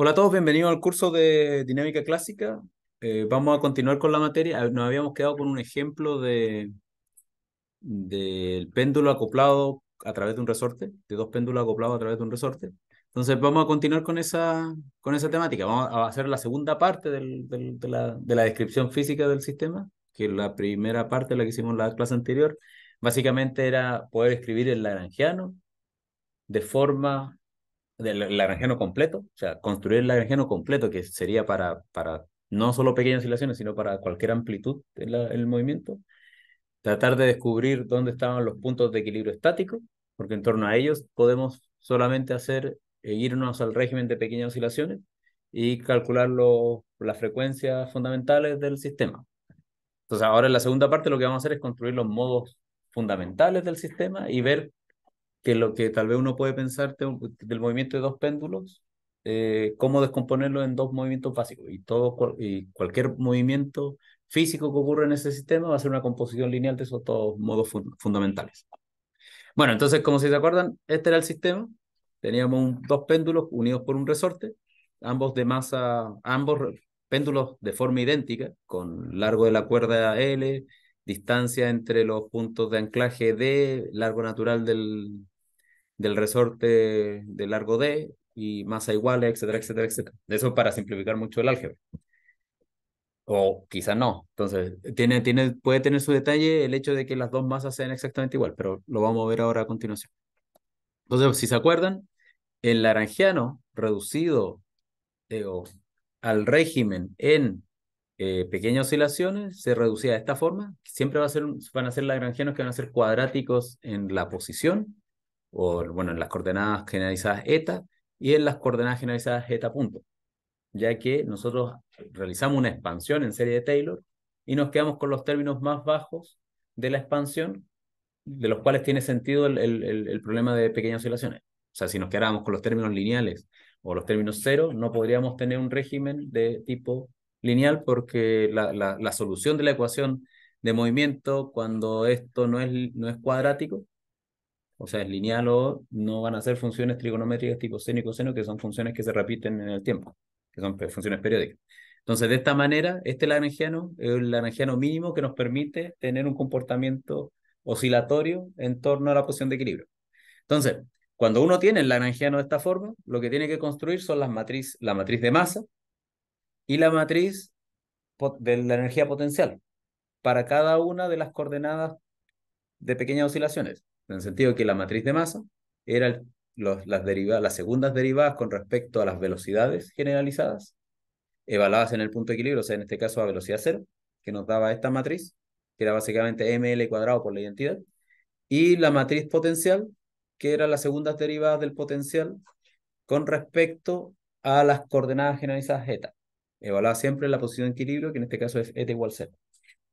Hola a todos, bienvenidos al curso de Dinámica Clásica. Eh, vamos a continuar con la materia. Ah, nos habíamos quedado con un ejemplo de del péndulo acoplado a través de un resorte, de dos péndulos acoplados a través de un resorte. Entonces vamos a continuar con esa, con esa temática. Vamos a hacer la segunda parte de, la, de la descripción física del sistema, que la primera parte, la que hicimos la clase anterior, básicamente era poder escribir el lagrangiano de forma del lagrangiano completo, o sea, construir el lagrangiano completo, que sería para, para no solo pequeñas oscilaciones, sino para cualquier amplitud del el movimiento. Tratar de descubrir dónde estaban los puntos de equilibrio estático, porque en torno a ellos podemos solamente hacer eh, irnos al régimen de pequeñas oscilaciones y calcular las frecuencias fundamentales del sistema. Entonces, ahora en la segunda parte lo que vamos a hacer es construir los modos fundamentales del sistema y ver que lo que tal vez uno puede pensar del movimiento de dos péndulos, eh, cómo descomponerlo en dos movimientos básicos. Y, todo, y cualquier movimiento físico que ocurra en ese sistema va a ser una composición lineal de esos dos modos fundamentales. Bueno, entonces, como si se acuerdan, este era el sistema. Teníamos dos péndulos unidos por un resorte, ambos de masa, ambos péndulos de forma idéntica, con largo de la cuerda L, distancia entre los puntos de anclaje D, largo natural del, del resorte de largo D y masa igual, etcétera, etcétera, etcétera. Eso para simplificar mucho el álgebra. O quizá no. Entonces, tiene, tiene, puede tener su detalle el hecho de que las dos masas sean exactamente igual, pero lo vamos a ver ahora a continuación. Entonces, si se acuerdan, el laranjiano reducido al régimen en eh, pequeñas oscilaciones se reducía de esta forma. Siempre va a ser, van a ser laranjianos que van a ser cuadráticos en la posición o bueno, en las coordenadas generalizadas eta y en las coordenadas generalizadas eta punto, ya que nosotros realizamos una expansión en serie de Taylor y nos quedamos con los términos más bajos de la expansión, de los cuales tiene sentido el, problema de pequeñas oscilaciones. O sea, si nos quedáramos con los términos lineales o los términos cero, no podríamos tener un régimen de tipo lineal porque la, solución de la ecuación de movimiento cuando esto no es, no es cuadrático o sea, es lineal o no van a ser funciones trigonométricas tipo seno y coseno, que son funciones que se repiten en el tiempo, que son pues, funciones periódicas. Entonces, de esta manera, este lagrangiano es el lagrangiano mínimo que nos permite tener un comportamiento oscilatorio en torno a la posición de equilibrio. Entonces, cuando uno tiene el lagrangiano de esta forma, lo que tiene que construir son las matriz, la matriz de masa y la matriz de la energía potencial para cada una de las coordenadas de pequeñas oscilaciones en el sentido que la matriz de masa era las, derivadas, las segundas derivadas con respecto a las velocidades generalizadas, evaluadas en el punto de equilibrio, o sea, en este caso a velocidad cero, que nos daba esta matriz, que era básicamente ml cuadrado por la identidad, y la matriz potencial, que era las segundas derivadas del potencial con respecto a las coordenadas generalizadas eta. Evaluada siempre en la posición de equilibrio, que en este caso es eta igual cero.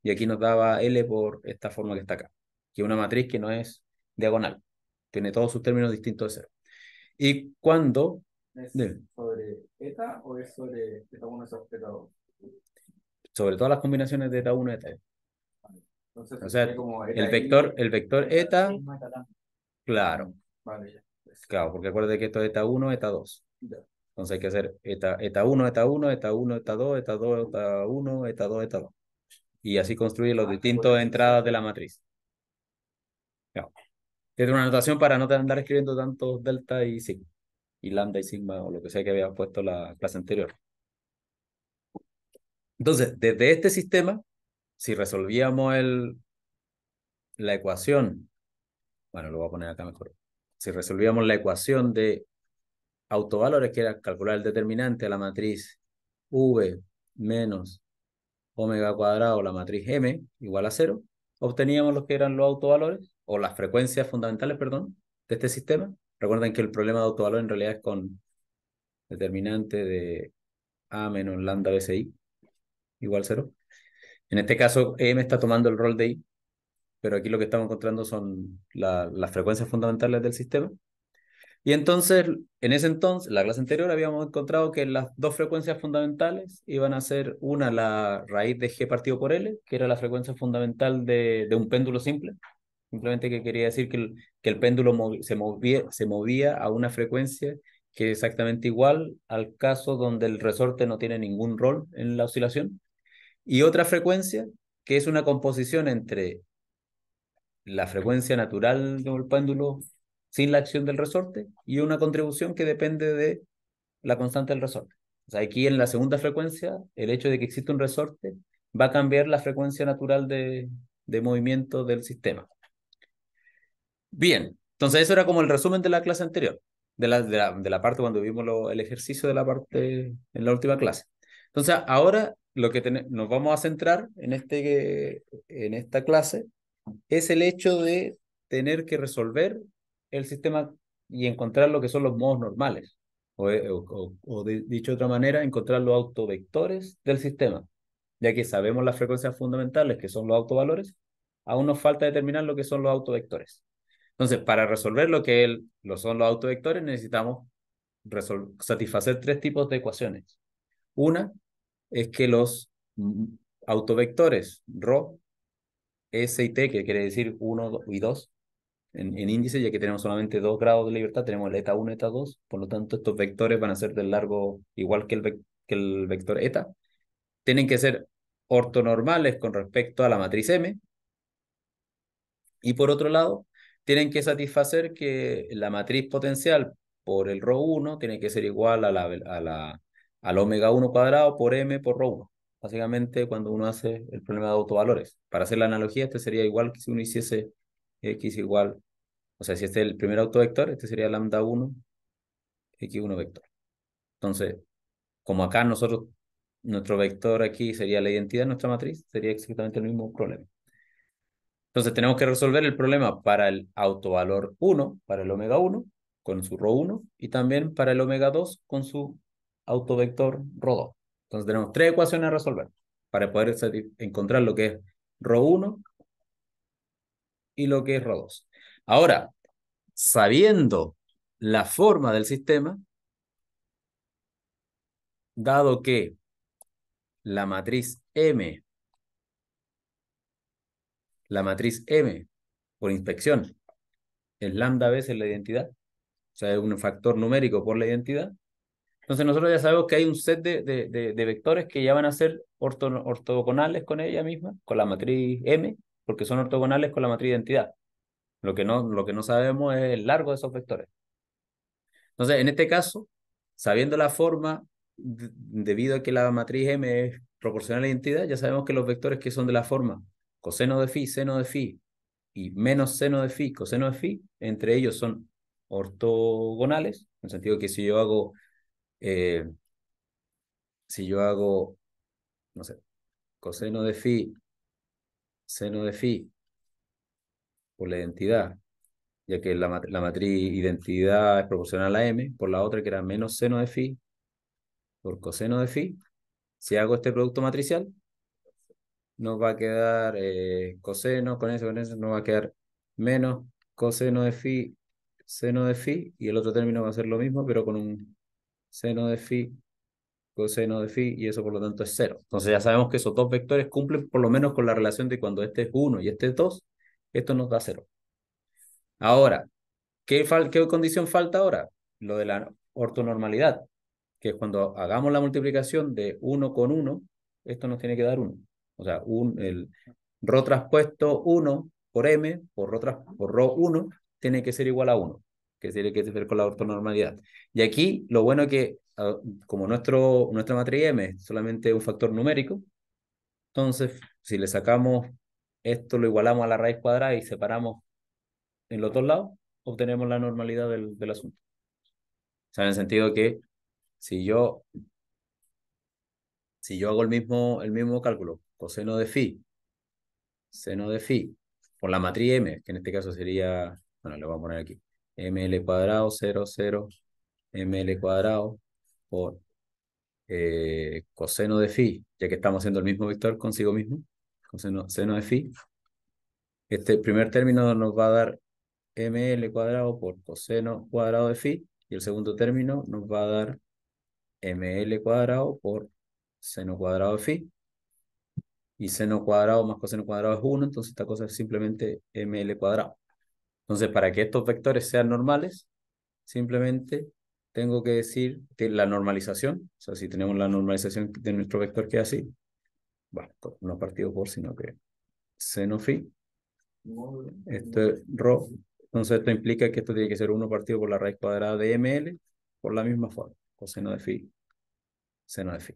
Y aquí nos daba L por esta forma que está acá, que es una matriz que no es diagonal. Tiene todos sus términos distintos de cero. Y cuándo? sobre eta o es sobre eta 1 sobre eta 2? Sobre todas las combinaciones de eta 1 y eta 2. Entonces, o sea, el vector, eta, claro. Vale, ya. Pues. Claro, porque acuérdate que esto es eta 1, eta 2. Entonces hay que hacer eta, eta 1, eta 1, eta 1, eta 2, eta 2, eta 1, eta 2, eta 2. Y así construir los ah, distintos entradas de la matriz. Claro tiene una notación para no andar escribiendo tanto delta y sigma, y lambda y sigma, o lo que sea que había puesto la clase anterior. Entonces, desde este sistema, si resolvíamos el, la ecuación, bueno, lo voy a poner acá mejor, si resolvíamos la ecuación de autovalores, que era calcular el determinante de la matriz V menos omega cuadrado, la matriz M, igual a cero, obteníamos los que eran los autovalores o las frecuencias fundamentales, perdón, de este sistema. Recuerden que el problema de autovalor en realidad es con determinante de A menos lambda BCI igual cero. En este caso, M está tomando el rol de I, pero aquí lo que estamos encontrando son las frecuencias fundamentales del sistema. Y entonces, en ese entonces, la clase anterior, habíamos encontrado que las dos frecuencias fundamentales iban a ser una, la raíz de G partido por L, que era la frecuencia fundamental de un péndulo simple, Simplemente que quería decir que el, que el péndulo se, movía, a una frecuencia que es exactamente igual al caso donde el resorte no tiene ningún rol en la oscilación. Y otra frecuencia que es una composición entre la frecuencia natural del péndulo sin la acción del resorte y una contribución que depende de la constante del resorte. O sea, aquí en la segunda frecuencia, el hecho de que existe un resorte va a cambiar la frecuencia natural de movimiento del sistema. Bien, entonces eso era como el resumen de la clase anterior, de la, de la, parte cuando vimos el ejercicio de la parte en la última clase. Entonces ahora lo que nos vamos a centrar en, este, en esta clase es el hecho de tener que resolver el sistema y encontrar lo que son los modos normales, o, eh, dicho de otra manera, encontrar los autovectores del sistema, ya que sabemos las frecuencias fundamentales que son los autovalores, aún nos falta determinar lo que son los autovectores. Entonces, para resolver lo que él, lo son los autovectores, necesitamos satisfacer tres tipos de ecuaciones. Una es que los autovectores ρ, s e, y t, que quiere decir 1 y 2, en, índice, ya que tenemos solamente dos grados de libertad, tenemos el eta 1, eta 2, por lo tanto estos vectores van a ser del largo igual que el vector eta, tienen que ser ortonormales con respecto a la matriz M, y por otro lado, tienen que satisfacer que la matriz potencial por el rho 1 tiene que ser igual a la, a la, al omega 1 cuadrado por m por rho 1. Básicamente, cuando uno hace el problema de autovalores. Para hacer la analogía, este sería igual que si uno hiciese x igual, o sea, si este es el primer autovector, este sería lambda 1, x1 vector. Entonces, como acá nosotros, nuestro vector aquí sería la identidad de nuestra matriz, sería exactamente el mismo problema. Entonces tenemos que resolver el problema para el autovalor 1, para el omega 1, con su rho 1, y también para el omega 2 con su autovector rho 2. Entonces tenemos tres ecuaciones a resolver para poder encontrar lo que es rho 1 y lo que es rho 2. Ahora, sabiendo la forma del sistema, dado que la matriz M la matriz M por inspección es lambda veces la identidad, o sea, es un factor numérico por la identidad. Entonces nosotros ya sabemos que hay un set de, vectores que ya van a ser ortogonales con ella misma, con la matriz M, porque son ortogonales con la matriz identidad. Lo que no, lo que no sabemos es el largo de esos vectores. Entonces, en este caso, sabiendo la forma, debido a que la matriz M es proporcional a la identidad, ya sabemos que los vectores que son de la forma coseno de phi, seno de phi y menos seno de phi, coseno de phi, entre ellos son ortogonales, en el sentido que si yo hago, eh, si yo hago, no sé, coseno de phi, seno de phi, por la identidad, ya que la, la matriz identidad es proporcional a m, por la otra que era menos seno de phi, por coseno de phi, si hago este producto matricial, nos va a quedar eh, coseno, con eso, con eso, nos va a quedar menos coseno de phi, seno de phi, y el otro término va a ser lo mismo, pero con un seno de phi, coseno de phi, y eso por lo tanto es cero. Entonces ya sabemos que esos dos vectores cumplen por lo menos con la relación de cuando este es 1 y este es 2, esto nos da cero. Ahora, ¿qué, ¿qué condición falta ahora? Lo de la ortonormalidad, que es cuando hagamos la multiplicación de 1 con 1, esto nos tiene que dar 1. O sea, un, el ro traspuesto 1 por m por ro por ro 1 tiene que ser igual a 1, que tiene que ver con la ortonormalidad. Y aquí lo bueno es que ah, como nuestro, nuestra matriz m es solamente un factor numérico, entonces si le sacamos esto, lo igualamos a la raíz cuadrada y separamos en los dos lados, obtenemos la normalidad del, asunto. O sea, en el sentido que si yo, si yo hago el mismo, el mismo cálculo coseno de phi, seno de phi, por la matriz M, que en este caso sería, bueno, lo voy a poner aquí, ml cuadrado, 0, 0, ml cuadrado, por eh, coseno de phi, ya que estamos haciendo el mismo vector consigo mismo, coseno seno de phi, este primer término nos va a dar ml cuadrado por coseno cuadrado de phi, y el segundo término nos va a dar ml cuadrado por seno cuadrado de phi, y seno cuadrado más coseno cuadrado es 1, entonces esta cosa es simplemente ml cuadrado. Entonces, para que estos vectores sean normales, simplemente tengo que decir que la normalización, o sea, si tenemos la normalización de nuestro vector que es así, bueno, no partido por, sino que seno phi, esto es rho, entonces esto implica que esto tiene que ser 1 partido por la raíz cuadrada de ml, por la misma forma, coseno de phi, seno de phi.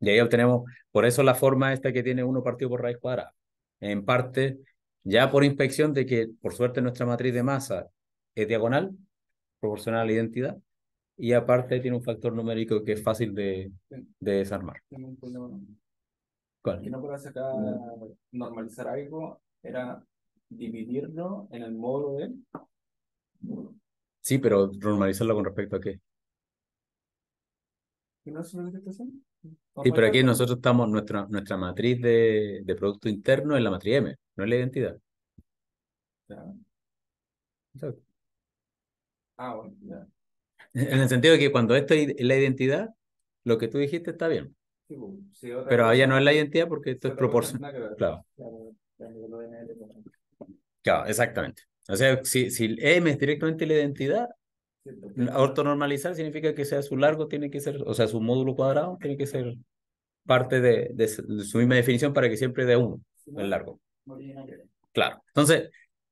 Y ahí obtenemos, por eso la forma esta que tiene uno partido por raíz cuadrada. En parte, ya por inspección de que, por suerte, nuestra matriz de masa es diagonal, proporcional a la identidad, y aparte tiene un factor numérico que es fácil de, desarmar. ¿Cuál? no puede acá mm. normalizar algo, era dividirlo en el módulo de... Sí, pero normalizarlo con respecto a qué. ¿Qué no es una manifestación? Sí, pero aquí nosotros estamos, nuestra, nuestra matriz de, producto interno es la matriz M, no es la identidad. Ah, bueno, En el sentido de que cuando esto es la identidad, lo que tú dijiste está bien. Pues, pero allá ya no es la identidad porque esto es proporcional. Claro. claro, exactamente. O sea, si, si M es directamente la identidad, Ortonormalizar significa que sea su largo, tiene que ser, o sea, su módulo cuadrado tiene que ser parte de, su misma definición para que siempre dé 1, el largo. Claro. Entonces,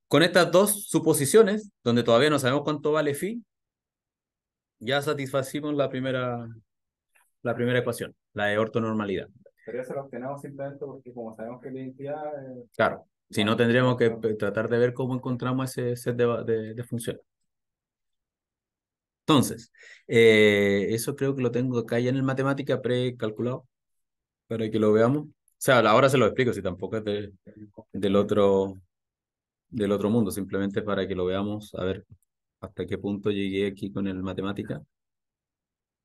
con estas dos suposiciones, donde todavía no sabemos cuánto vale phi, ya satisfacimos la primera, la primera ecuación, la de ortonormalidad. Pero se lo obtenemos simplemente porque como sabemos que la identidad... Claro, si no tendríamos que tratar de ver cómo encontramos ese set de funciones. Entonces, eh, eso creo que lo tengo acá ya en el matemática precalculado para que lo veamos. O sea, ahora se lo explico, si tampoco es del, otro, del otro mundo, simplemente para que lo veamos, a ver hasta qué punto llegué aquí con el matemática.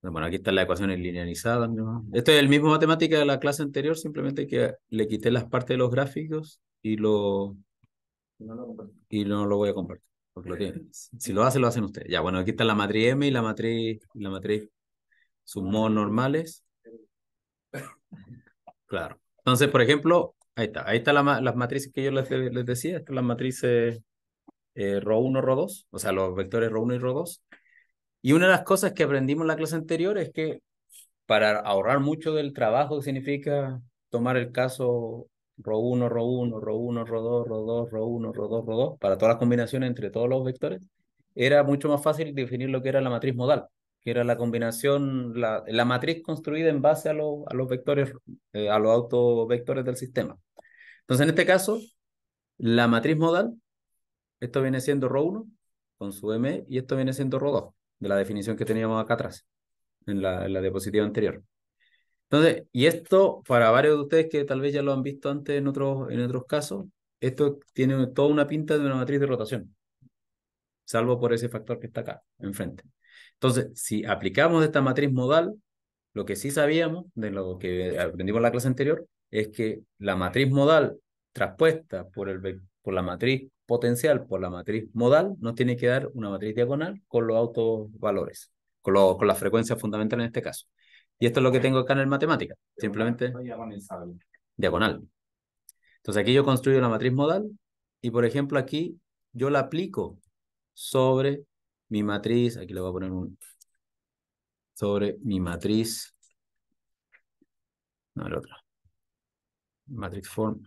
Bueno, aquí están las ecuaciones linealizadas. Esto es el mismo matemática de la clase anterior, simplemente que le quité las partes de los gráficos y lo, y no lo voy a compartir. Si lo hacen, lo hacen ustedes. Ya, bueno, aquí está la matriz M y la matriz, la matriz, normales. Claro. Entonces, por ejemplo, ahí está. Ahí están las matrices que yo les, les decía. Estas las matrices eh, row 1, row 2. O sea, los vectores row 1 y row 2. Y una de las cosas que aprendimos en la clase anterior es que para ahorrar mucho del trabajo que significa tomar el caso Ro 1, Ro 1, Ro 1, Ro 2, Ro 2, Ro 1, Ro 2, Ro 2, para todas las combinaciones entre todos los vectores, era mucho más fácil definir lo que era la matriz modal, que era la combinación, la, matriz construida en base a, los vectores, eh, a los autovectores del sistema. Entonces, en este caso, la matriz modal, esto viene siendo Ro 1 con su M y esto viene siendo Ro 2, de la definición que teníamos acá atrás, en la diapositiva anterior. Entonces, y esto, para varios de ustedes que tal vez ya lo han visto antes en otros, en otros casos, esto tiene toda una pinta de una matriz de rotación, salvo por ese factor que está acá, enfrente. Entonces, si aplicamos esta matriz modal, lo que sí sabíamos de lo que aprendimos en la clase anterior es que la matriz modal traspuesta por, el, por la matriz potencial por la matriz modal nos tiene que dar una matriz diagonal con los autovalores, con, la con la frecuencia fundamental en este caso. Y esto es lo que tengo acá en el matemática. Simplemente diagonal. Entonces aquí yo construyo la matriz modal y por ejemplo aquí yo la aplico sobre mi matriz, aquí le voy a poner un, sobre mi matriz, no, el otro, matrix form.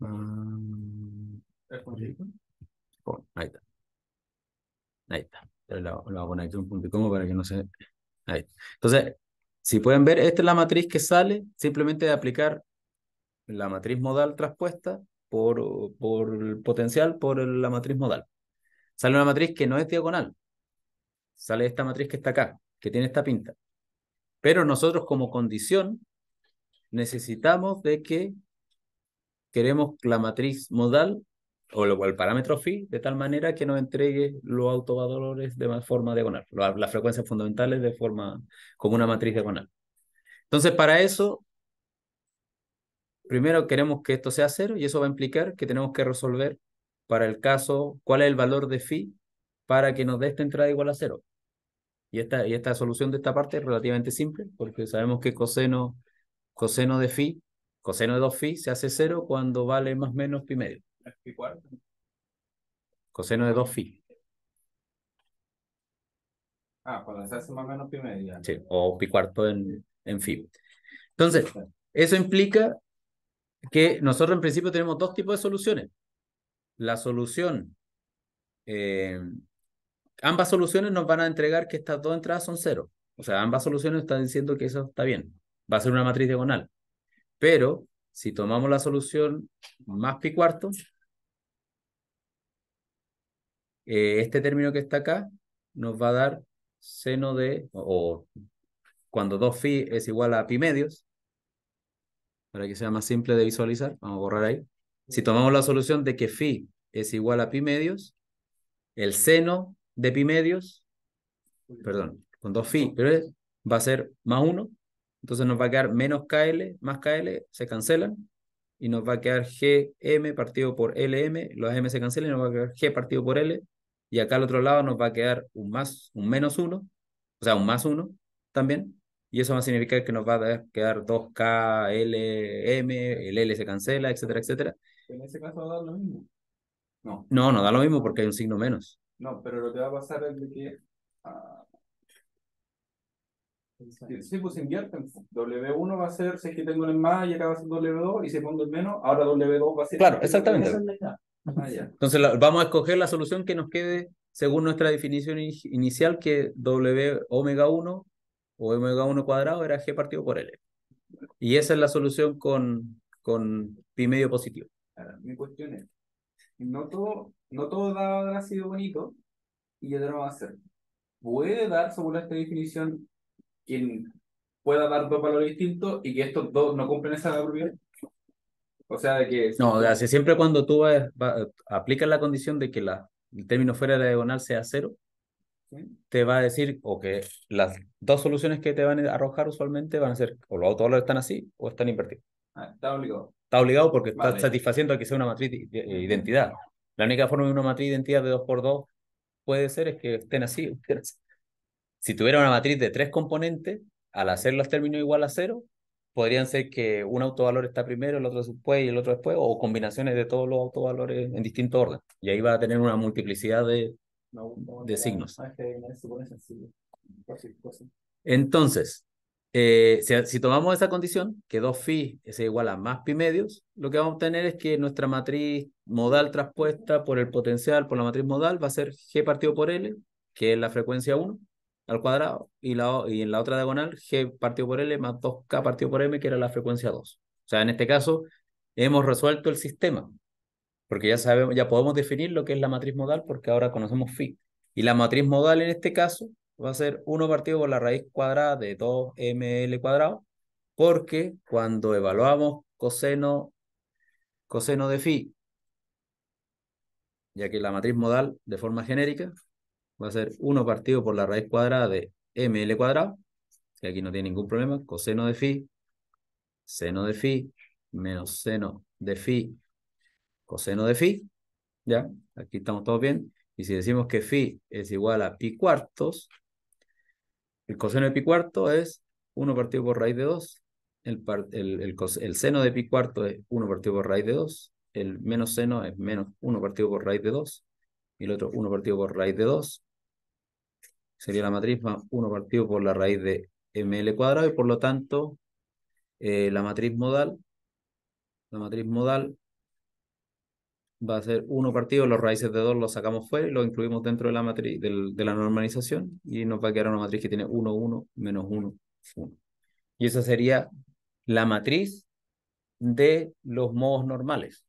Ah, ahí está. Ahí está. lo voy a poner aquí un punto y como para que no se entonces, si pueden ver, esta es la matriz que sale simplemente de aplicar la matriz modal traspuesta por, por el potencial por la matriz modal. Sale una matriz que no es diagonal. Sale esta matriz que está acá, que tiene esta pinta. Pero nosotros como condición necesitamos de que queremos la matriz modal o el parámetro phi de tal manera que nos entregue los autovalores de forma diagonal, las frecuencias fundamentales de forma como una matriz diagonal. Entonces, para eso, primero queremos que esto sea cero y eso va a implicar que tenemos que resolver para el caso cuál es el valor de phi para que nos dé esta entrada igual a cero. Y esta, y esta solución de esta parte es relativamente simple porque sabemos que coseno, coseno de phi, coseno de 2 phi se hace cero cuando vale más menos pi medio pi cuarto. Coseno de 2 phi. Ah, cuando se hace más o menos pi media. o pi cuarto en, en phi. Entonces, eso implica que nosotros en principio tenemos dos tipos de soluciones. La solución, eh, ambas soluciones nos van a entregar que estas dos entradas son cero. O sea, ambas soluciones están diciendo que eso está bien. Va a ser una matriz diagonal. Pero si tomamos la solución más pi cuarto, eh, este término que está acá nos va a dar seno de, o, cuando 2 phi es igual a pi medios, para que sea más simple de visualizar, vamos a borrar ahí. Si tomamos la solución de que phi es igual a pi medios, el seno de pi medios, perdón, con 2 phi, va a ser más 1, entonces nos va a quedar menos KL más KL, se cancelan, y nos va a quedar GM partido por LM, los M se cancelan y nos va a quedar G partido por L, y acá al otro lado nos va a quedar un más, un menos 1, o sea, un más 1 también. Y eso va a significar que nos va a quedar 2K, L, M, el L se cancela, etcétera, etcétera. En ese caso va a dar lo mismo. No. No, no da lo mismo porque hay un signo menos. No, pero lo que va a pasar es de que. Ah, sí, pues invierten. W1 va a ser, si es que tengo el más y acá va a ser W2, y si pongo el menos, ahora W2 va a ser. Claro, exactamente. Entonces vamos a escoger la solución que nos quede según nuestra definición inicial, que W omega 1 o omega 1 cuadrado era G partido por L. Y esa es la solución con, con pi medio positivo. mi cuestión es, no todo, no todo sido bonito y ya no va a ser. ¿Puede dar, según esta definición, quien pueda dar dos valores distintos y que estos dos no cumplen esa propiedad? O sea, de que... No, siempre cuando tú aplicas la condición de que la, el término fuera de la diagonal sea cero, te va a decir o que las dos soluciones que te van a arrojar usualmente van a ser o los autovalores están así o están invertidos. Ah, está obligado. Está obligado porque está satisfaciendo a que sea una matriz de eh, identidad. La única forma de una matriz de identidad de 2x2 puede ser es que estén así, estén así. Si tuviera una matriz de tres componentes, al hacer los términos igual a cero, podrían ser que un autovalor está primero, el otro después y el otro después, o combinaciones de todos los autovalores en distinto orden. Y ahí va a tener una multiplicidad de, signos. Entonces, eh, si, tomamos esa condición, que 2 phi es igual a más pi medios, lo que vamos a obtener es que nuestra matriz modal transpuesta por el potencial por la matriz modal va a ser g partido por L, que es la frecuencia 1, al cuadrado y, la, y en la otra diagonal g partido por L más 2k partido por M, que era la frecuencia 2. O sea, en este caso hemos resuelto el sistema, porque ya sabemos, ya podemos definir lo que es la matriz modal porque ahora conocemos phi. Y la matriz modal en este caso va a ser 1 partido por la raíz cuadrada de 2ml cuadrado, porque cuando evaluamos coseno, coseno de phi, ya que la matriz modal de forma genérica, va a ser 1 partido por la raíz cuadrada de ml cuadrado, que aquí no tiene ningún problema, coseno de phi, seno de phi, menos seno de phi, coseno de phi, ¿ya? Aquí estamos todos bien. Y si decimos que phi es igual a pi cuartos, el coseno de pi cuarto es 1 partido por raíz de 2. El, el, seno de pi cuarto es 1 partido por raíz de 2. El menos seno es menos 1 partido por raíz de 2. Y el otro 1 partido por raíz de 2 sería la matriz más 1 partido por la raíz de ml cuadrado y por lo tanto eh, la matriz modal, la matriz modal va a ser 1 partido, los raíces de 2 los sacamos fuera y los incluimos dentro de la matriz de la normalización y nos va a quedar una matriz que tiene 1, 1, menos 1, 1. Y esa sería la matriz de los modos normales.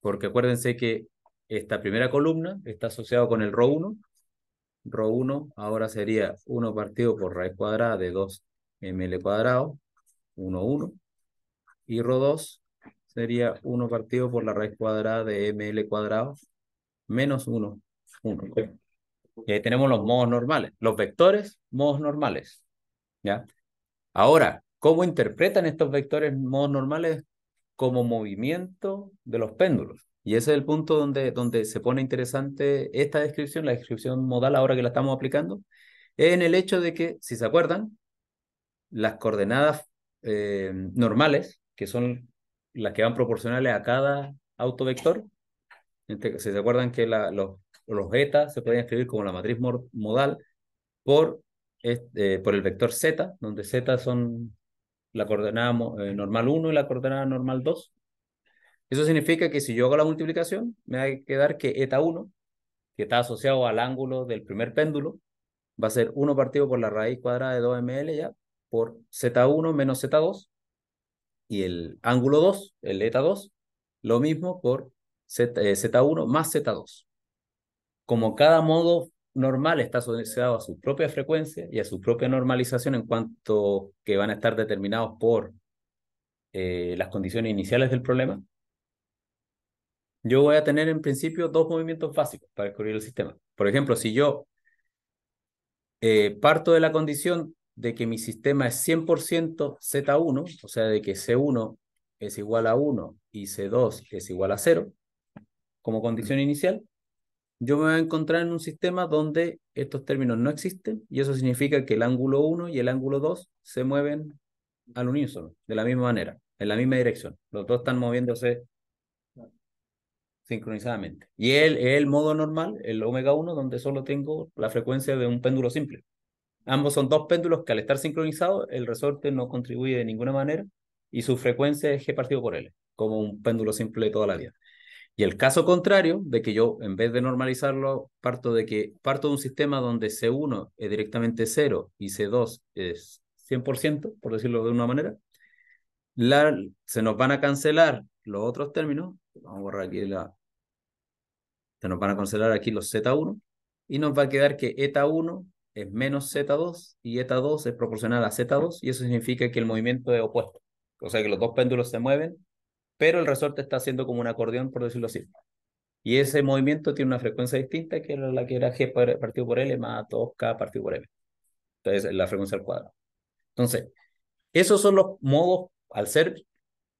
Porque acuérdense que esta primera columna está asociada con el row 1 rho 1 ahora sería 1 partido por raíz cuadrada de 2ml cuadrado, 1, 1. Y rho 2 sería 1 partido por la raíz cuadrada de ml cuadrado, menos 1, 1. Y ahí tenemos los modos normales, los vectores, modos normales. Ahora, ¿cómo interpretan estos vectores modos normales? Como movimiento de los péndulos. Y ese es el punto donde, donde se pone interesante esta descripción, la descripción modal ahora que la estamos aplicando, en el hecho de que, si se acuerdan, las coordenadas eh, normales, que son las que van proporcionales a cada autovector, si se acuerdan que los, los eta se pueden escribir como la matriz modal por, eh, por el vector z, donde z son la coordenada eh, normal 1 y la coordenada normal 2, eso significa que si yo hago la multiplicación, me va a quedar que eta 1, que está asociado al ángulo del primer péndulo, va a ser 1 partido por la raíz cuadrada de 2ml ya, por z1 menos z2, y el ángulo 2, el eta 2, lo mismo por Z, 1 eh, más Z2. Como cada modo normal está asociado a su propia frecuencia y a su propia normalización en cuanto que van a estar determinados por eh, las condiciones iniciales del problema, yo voy a tener en principio dos movimientos básicos para descubrir el sistema. Por ejemplo, si yo eh, parto de la condición de que mi sistema es 100% Z1, o sea, de que C1 es igual a 1 y C2 es igual a 0, como condición inicial, yo me voy a encontrar en un sistema donde estos términos no existen y eso significa que el ángulo 1 y el ángulo 2 se mueven al unísono, de la misma manera, en la misma dirección. Los dos están moviéndose sincronizadamente. Y el, el modo normal, el omega 1, donde solo tengo la frecuencia de un péndulo simple. Ambos son dos péndulos que al estar sincronizados, el resorte no contribuye de ninguna manera y su frecuencia es G partido por L, como un péndulo simple de toda la vida. Y el caso contrario, de que yo en vez de normalizarlo, parto de, que, parto de un sistema donde C1 es directamente 0 y C2 es 100%, por decirlo de una manera, la, se nos van a cancelar los otros términos, vamos a borrar aquí la, se nos van a considerar aquí los Z1, y nos va a quedar que eta 1 es menos Z2 y eta 2 es proporcional a Z2 y eso significa que el movimiento es opuesto. O sea que los dos péndulos se mueven, pero el resorte está haciendo como un acordeón, por decirlo así. Y ese movimiento tiene una frecuencia distinta que la que era G partido por L más 2K partido por M. Entonces, la frecuencia al cuadrado. Entonces, esos son los modos, al ser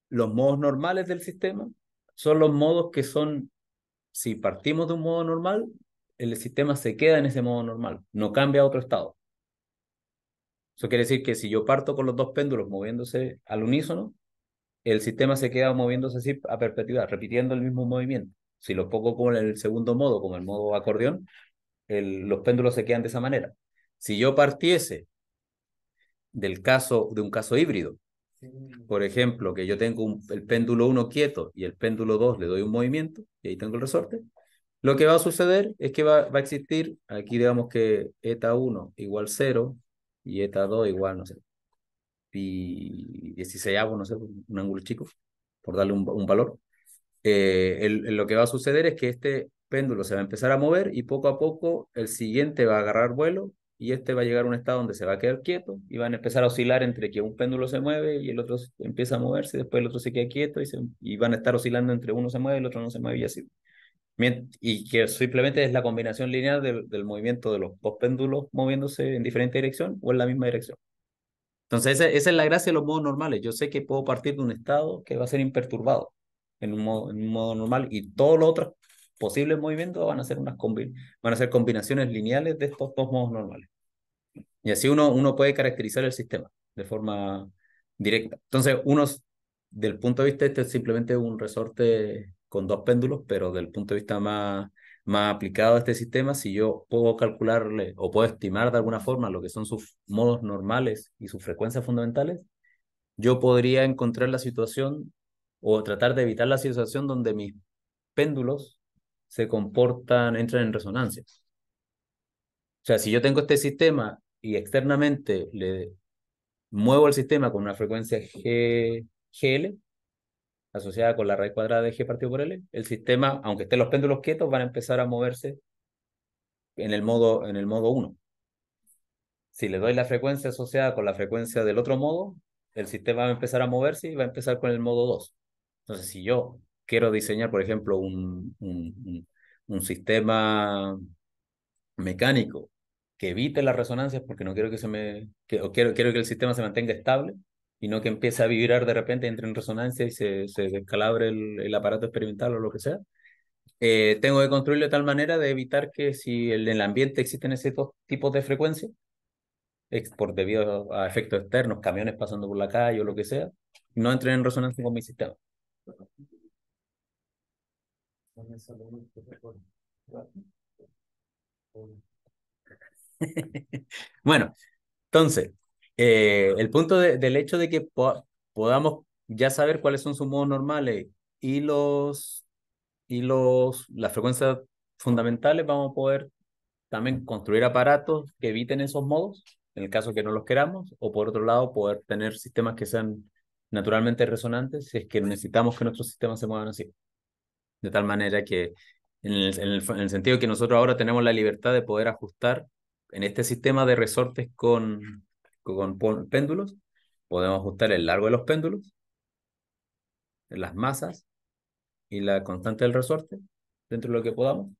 los modos normales del sistema son los modos que son, si partimos de un modo normal, el sistema se queda en ese modo normal, no cambia a otro estado. Eso quiere decir que si yo parto con los dos péndulos moviéndose al unísono, el sistema se queda moviéndose así a perpetuidad, repitiendo el mismo movimiento. Si lo pongo como el segundo modo, como el modo acordeón, los péndulos se quedan de esa manera. Si yo partiese del caso de un caso híbrido, Mm. Por ejemplo, que yo tengo el péndulo 1 quieto y el péndulo 2 le doy un movimiento y ahí tengo el resorte. Lo que va a suceder es que va, a existir, aquí digamos que eta 1 igual 0 y eta 2 igual, no sé, pi 16 no sé, un ángulo chico, por darle un, valor. Eh, lo que va a suceder es que este péndulo se va a empezar a mover y poco a poco el siguiente va a agarrar vuelo y este va a llegar a un estado donde se va a quedar quieto y van a empezar a oscilar entre que un péndulo se mueve y el otro empieza a moverse, después el otro se queda quieto y, se, y van a estar oscilando entre uno se mueve y el otro no se mueve y así. Y que simplemente es la combinación lineal del, movimiento de los dos péndulos moviéndose en diferente dirección o en la misma dirección. Entonces, esa, es la gracia de los modos normales. Yo sé que puedo partir de un estado que va a ser imperturbado en un modo, un modo normal y todo lo otro posibles movimientos van a ser, unas van a ser combinaciones lineales de estos dos modos normales. Y así uno, uno puede caracterizar el sistema de forma directa. Entonces, uno, del punto de vista, este es simplemente un resorte con dos péndulos, pero del punto de vista más, más aplicado a este sistema, si yo puedo calcularle o puedo estimar de alguna forma lo que son sus modos normales y sus frecuencias fundamentales, yo podría encontrar la situación o tratar de evitar la situación donde mis péndulos se comportan, entran en resonancia. O sea, si yo tengo este sistema y externamente le muevo el sistema con una frecuencia G, GL, asociada con la raíz cuadrada de G partido por L, el sistema, aunque estén los péndulos quietos, van a empezar a moverse en el modo, en el modo 1. Si le doy la frecuencia asociada con la frecuencia del otro modo, el sistema va a empezar a moverse y va a empezar con el modo 2. Entonces, si yo quiero diseñar, por ejemplo, un, un, un sistema mecánico que evite las resonancias porque no quiero que se me que, quiero, quiero que el sistema se mantenga estable y no que empiece a vibrar de repente entre en resonancia y se, se descalabre el, aparato experimental o lo que sea. Eh, tengo que construirlo de tal manera de evitar que si en el ambiente existen ciertos tipos de frecuencias, por debido a efectos externos, camiones pasando por la calle o lo que sea, no entren en resonancia con mi sistema. Bueno, entonces, eh, el punto del hecho de que podamos ya saber cuáles son sus modos normales y los y los las frecuencias fundamentales, vamos a poder también construir aparatos que eviten esos modos, en el caso que no los queramos, o por otro lado, poder tener sistemas que sean naturalmente resonantes si es que necesitamos que nuestros sistemas se muevan así de tal manera que en el, sentido que nosotros ahora tenemos la libertad de poder ajustar en este sistema de resortes con, con, péndulos, podemos ajustar el largo de los péndulos, las masas y la constante del resorte dentro de lo que podamos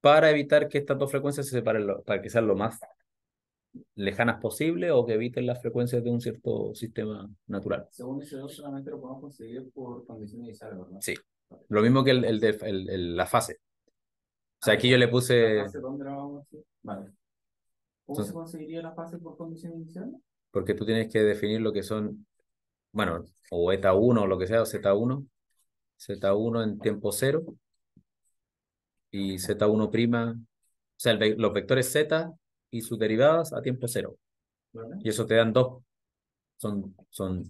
para evitar que estas dos frecuencias se separen, para que sean lo más lejanas posible o que eviten las frecuencias de un cierto sistema natural. Según eso, solamente lo podemos conseguir por condiciones de ¿verdad? Sí, lo mismo que el, la fase. O sea, ah, aquí yo le puse... ¿Cómo se conseguiría la fase por condición inicial? Porque tú tienes que definir lo que son, bueno, o eta 1 o lo que sea, o Z1. Z1 en tiempo 0. y Z1 prima, o sea, los vectores Z y sus derivadas a tiempo cero. Y eso te dan dos, son, son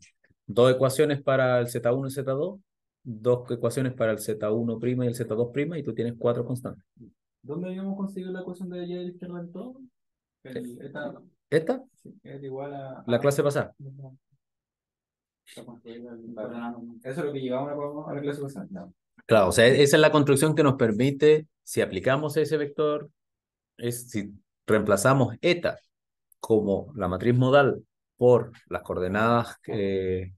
dos ecuaciones para el Z1 y Z2 dos ecuaciones para el Z1' y el Z2' y tú tienes cuatro constantes. ¿Dónde habíamos conseguido la ecuación de ayer izquierda en todo? esta, ¿Esta? es igual a... La clase pasada. Eso es lo que llevamos a la clase pasada. Claro, o sea, esa es la construcción que nos permite, si aplicamos ese vector, es, si reemplazamos eta como la matriz modal por las coordenadas, eh,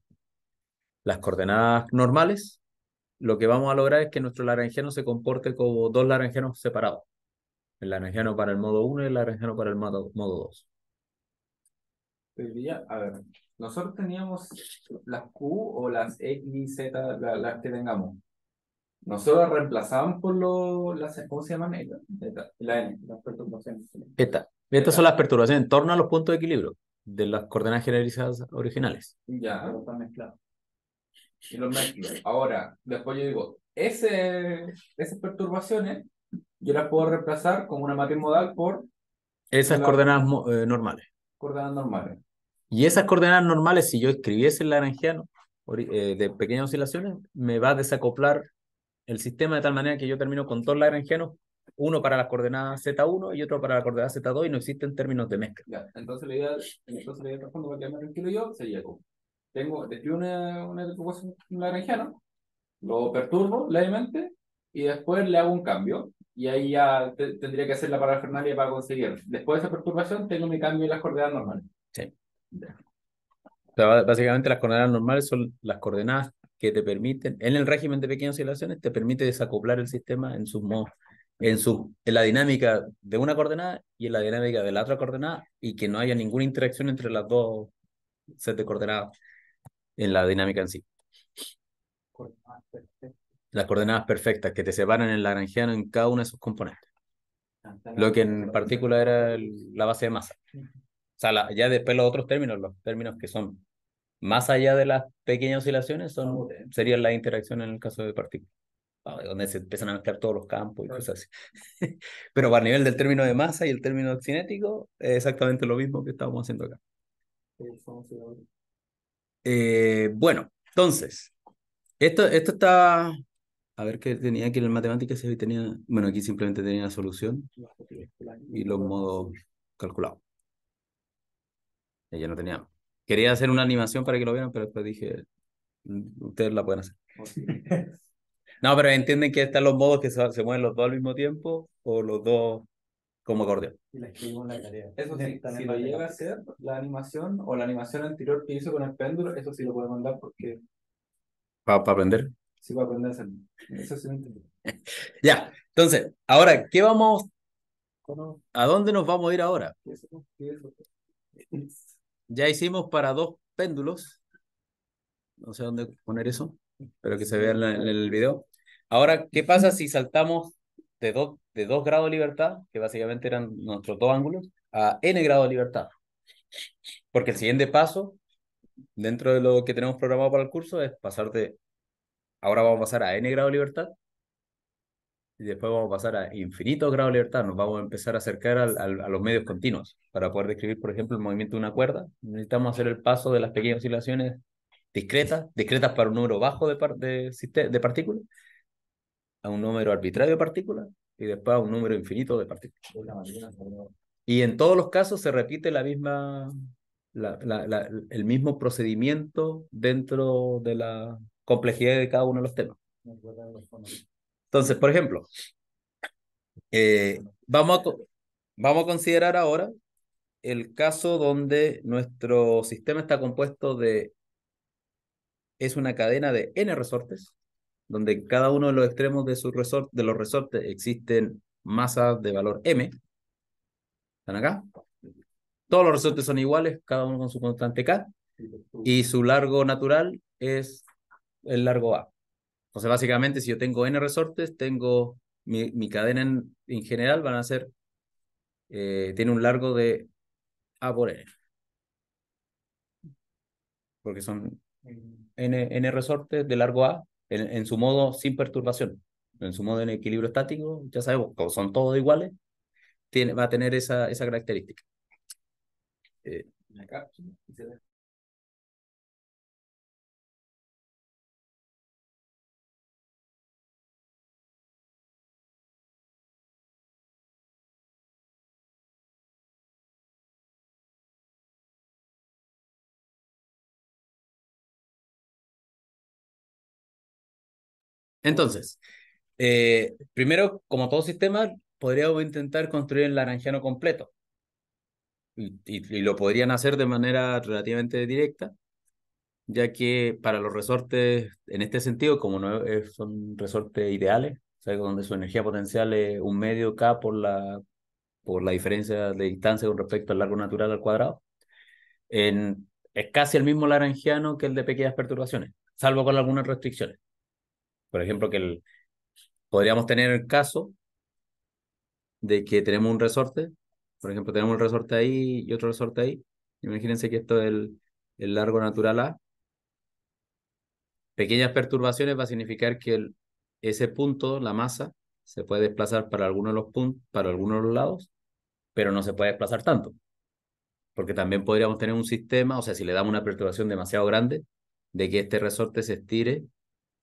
las coordenadas normales, lo que vamos a lograr es que nuestro laranjeno se comporte como dos laranjenos separados. El laranjeno para el modo 1 y el laranjeno para el modo 2. A ver, nosotros teníamos las Q o las X, y Z, las que tengamos. Nosotros reemplazamos por lo, las, ¿cómo se llaman? la N, las perturbaciones. Eta. Estas son las perturbaciones en torno a los puntos de equilibrio de las coordenadas generalizadas originales. Ya, está mezclado y los mezclo. Ahora, después yo digo, ese, esas perturbaciones yo las puedo reemplazar con una matriz modal por... Esas coordenadas eh, normales. Coordenadas normales. Y esas coordenadas normales, si yo escribiese el laranjiano eh, de pequeñas oscilaciones, me va a desacoplar el sistema de tal manera que yo termino con dos laranjianos uno para las coordenadas Z1 y otro para la coordenada Z2 y no existen términos de mezcla. entonces la idea, entonces la idea de me tranquilo yo sería como tengo, una, una un no lo perturbo levemente y después le hago un cambio. Y ahí ya tendría que hacer la parafernalia para conseguir. Después de esa perturbación, tengo mi cambio en las coordenadas normales. Sí. básicamente las coordenadas normales son las coordenadas que te permiten, en el régimen de pequeñas oscilaciones, te permite desacoplar el sistema en sus en, su, en la dinámica de una coordenada y en la dinámica de la otra coordenada, y que no haya ninguna interacción entre las dos sets de coordenadas en la dinámica en sí. Las coordenadas perfectas que te separan el lagrangiano en cada uno de sus componentes. Lo que en partícula era la base de masa. O sea, ya después los otros términos, los términos que son más allá de las pequeñas oscilaciones, son, serían la interacción en el caso de partículas ah, donde se empiezan a mezclar todos los campos y cosas así. Pero a nivel del término de masa y el término cinético, es exactamente lo mismo que estábamos haciendo acá. Eh, bueno, entonces, esto, esto está... A ver qué tenía aquí en matemáticas, si tenía... Bueno, aquí simplemente tenía la solución y los modos calculados. Ella no tenía... Quería hacer una animación para que lo vieran, pero después dije, mm, ustedes la pueden hacer. No, pero entienden que están los modos que se mueven los dos al mismo tiempo o los dos como acordeón. la la Eso sí, si lo llega a hacer, la animación o la animación anterior que hizo con el péndulo, eso sí lo puede mandar porque... ¿Para aprender? Sí, para aprender a hacerlo. Eso Ya, entonces, ahora, ¿qué vamos... ¿A dónde nos vamos a ir ahora? Ya hicimos para dos péndulos. No sé dónde poner eso, pero que se vea en el video. Ahora, ¿qué pasa si saltamos de dos de 2 grados de libertad, que básicamente eran nuestros dos ángulos, a n grados de libertad. Porque el siguiente paso, dentro de lo que tenemos programado para el curso, es pasar de, ahora vamos a pasar a n grados de libertad, y después vamos a pasar a infinitos grados de libertad, nos vamos a empezar a acercar a los medios continuos. Para poder describir, por ejemplo, el movimiento de una cuerda, necesitamos hacer el paso de las pequeñas oscilaciones discretas, discretas para un número bajo de, de, de partículas, a un número arbitrario de partículas, y después un número infinito de partículas. Y en todos los casos se repite la misma, la, el mismo procedimiento dentro de la complejidad de cada uno de los temas. Entonces, por ejemplo, eh, vamos, vamos a considerar ahora el caso donde nuestro sistema está compuesto de, es una cadena de n resortes donde cada uno de los extremos de, de los resortes existen masas de valor m. ¿Están acá? Todos los resortes son iguales, cada uno con su constante k, y su largo natural es el largo a. Entonces, básicamente, si yo tengo n resortes, tengo mi, cadena en, general van a ser, eh, tiene un largo de a por n. Porque son n resortes de largo a en, su modo sin perturbación, en su modo en equilibrio estático, ya sabemos, como son todos iguales, tiene, va a tener esa, esa característica. Eh, Entonces, eh, primero, como todo sistema, podríamos intentar construir el laranjiano completo. Y, lo podrían hacer de manera relativamente directa, ya que para los resortes, en este sentido, como no son resortes ideales, o donde su energía potencial es un medio K por la, por la diferencia de distancia con respecto al largo natural al cuadrado, es casi el mismo laranjiano que el de pequeñas perturbaciones, salvo con algunas restricciones. Por ejemplo, que el, podríamos tener el caso de que tenemos un resorte, por ejemplo, tenemos un resorte ahí y otro resorte ahí. Imagínense que esto es el, largo natural A. Pequeñas perturbaciones va a significar que el, ese punto, la masa, se puede desplazar para algunos de los puntos, para algunos de los lados, pero no se puede desplazar tanto. Porque también podríamos tener un sistema, o sea, si le damos una perturbación demasiado grande, de que este resorte se estire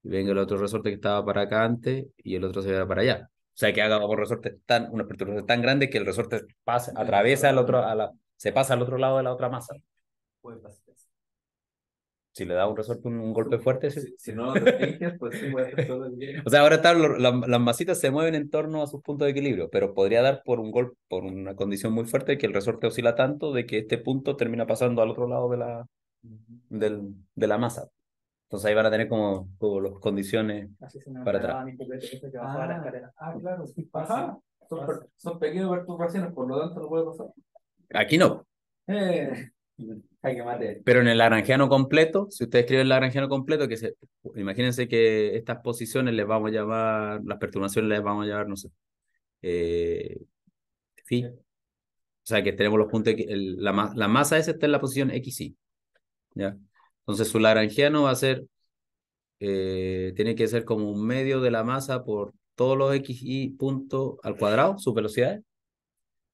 venga el otro resorte que estaba para acá antes y el otro se va para allá. O sea, que haga un resorte tan, una apertura tan grande que el resorte pasa, atraviesa el otro, a la, se pasa al otro lado de la otra masa. Pues, si le da un resorte un, golpe fuerte, si, no pues se mueve todo el día. O sea, ahora están las masitas se mueven en torno a sus puntos de equilibrio, pero podría dar por un golpe, por una condición muy fuerte que el resorte oscila tanto de que este punto termina pasando al otro lado de la, del, de la masa. Entonces ahí van a tener como, como las condiciones para atrás. Ah, ah, claro, sí pasa. Son, pequeñas perturbaciones, por lo tanto no puede pasar. Aquí no. Eh, hay que Pero en el laranjeano completo, si ustedes escriben el laranjeano completo, que se, imagínense que estas posiciones les vamos a llevar, las perturbaciones les vamos a llevar, no sé, eh, O sea, que tenemos los puntos, la, masa S está en la posición XY. ¿Ya? Entonces su no va a ser, eh, tiene que ser como un medio de la masa por todos los x y punto al cuadrado, sus velocidades.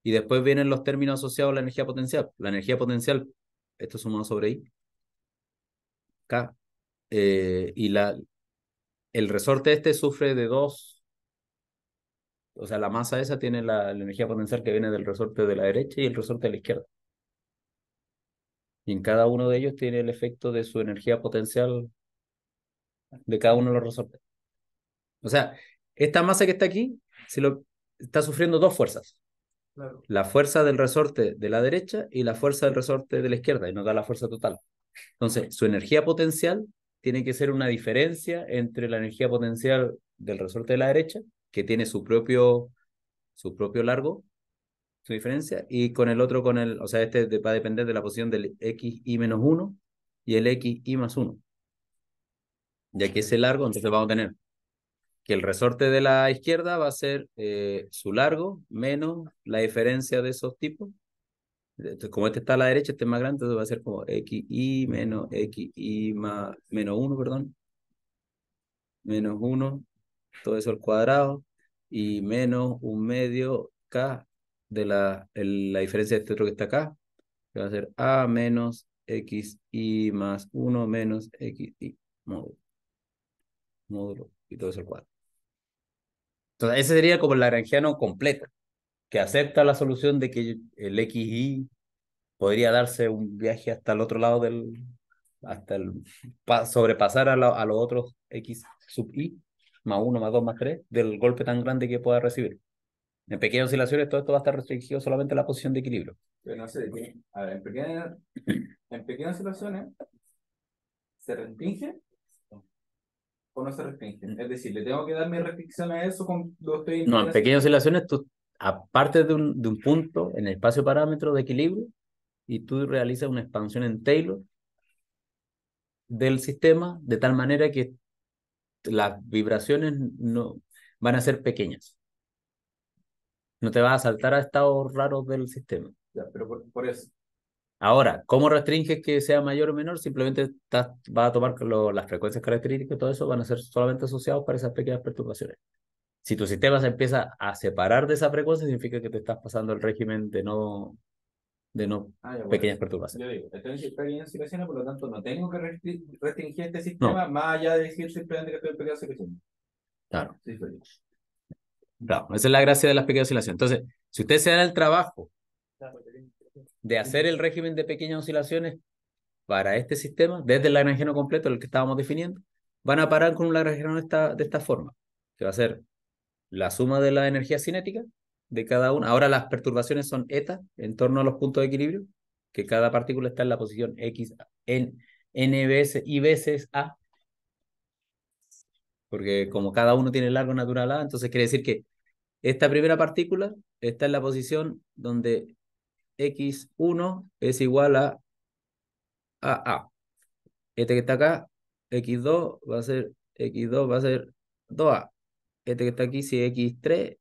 Y después vienen los términos asociados a la energía potencial. La energía potencial, esto sumado sobre y, k. Eh, y la, el resorte este sufre de dos, o sea, la masa esa tiene la energía potencial que viene del resorte de la derecha y el resorte de la izquierda. Y en cada uno de ellos tiene el efecto de su energía potencial de cada uno de los resortes. O sea, esta masa que está aquí si lo, está sufriendo dos fuerzas. La fuerza del resorte de la derecha y la fuerza del resorte de la izquierda, y nos da la fuerza total. Entonces, su energía potencial tiene que ser una diferencia entre la energía potencial del resorte de la derecha, que tiene su propio, su propio largo, su diferencia, y con el otro, con el, o sea, este va a depender de la posición del x y menos 1 y el x y más 1. Ya que ese largo, entonces vamos a tener que el resorte de la izquierda va a ser eh, su largo menos la diferencia de esos tipos. Entonces, como este está a la derecha, este es más grande, entonces va a ser como xi menos xi más menos 1, perdón. Menos 1, todo eso al cuadrado, y menos un medio k de la, la diferencia de este otro que está acá, que va a ser a menos xi más 1 menos xi módulo. Módulo y todo eso el cuadro. Entonces, ese sería como el lagrangiano completo, que acepta la solución de que el xi podría darse un viaje hasta el otro lado del, hasta el, sobrepasar a, a los otros x sub i, más 1, más 2, más 3, del golpe tan grande que pueda recibir. En pequeñas oscilaciones todo esto va a estar restringido solamente a la posición de equilibrio. no sé, en pequeñas, en pequeñas oscilaciones se restringe o no se restringe. Es decir, le tengo que dar mi restricción a eso lo estoy... No, en pequeñas oscilaciones tú, aparte de un, de un punto en el espacio parámetro de equilibrio, y tú realizas una expansión en Taylor del sistema de tal manera que las vibraciones no van a ser pequeñas no te va a saltar a estados raros del sistema. Ya, pero por, eso. Ahora, ¿cómo restringes que sea mayor o menor? Simplemente vas a tomar las frecuencias características y todo eso van a ser solamente asociados para esas pequeñas perturbaciones. Si tu sistema se empieza a separar de esa frecuencia, significa que te estás pasando el régimen de no, de no ah, pequeñas perturbaciones. Yo digo, estoy en pequeñas situaciones, por lo tanto no tengo que restringir este sistema más allá de decir simplemente que estoy en pequeñas situaciones. Claro. Sí, esa es la gracia de las pequeñas oscilaciones. Entonces, si ustedes se dan el trabajo de hacer el régimen de pequeñas oscilaciones para este sistema, desde el Lagrangiano completo, el que estábamos definiendo, van a parar con un Lagrangiano de esta, de esta forma, que va a ser la suma de la energía cinética de cada una. Ahora las perturbaciones son eta en torno a los puntos de equilibrio, que cada partícula está en la posición X en N veces y veces A porque como cada uno tiene el largo natural A, entonces quiere decir que esta primera partícula está en la posición donde x1 es igual a A. Este que está acá, x2 va a ser x2 va a ser 2A. Este que está aquí, si es x3,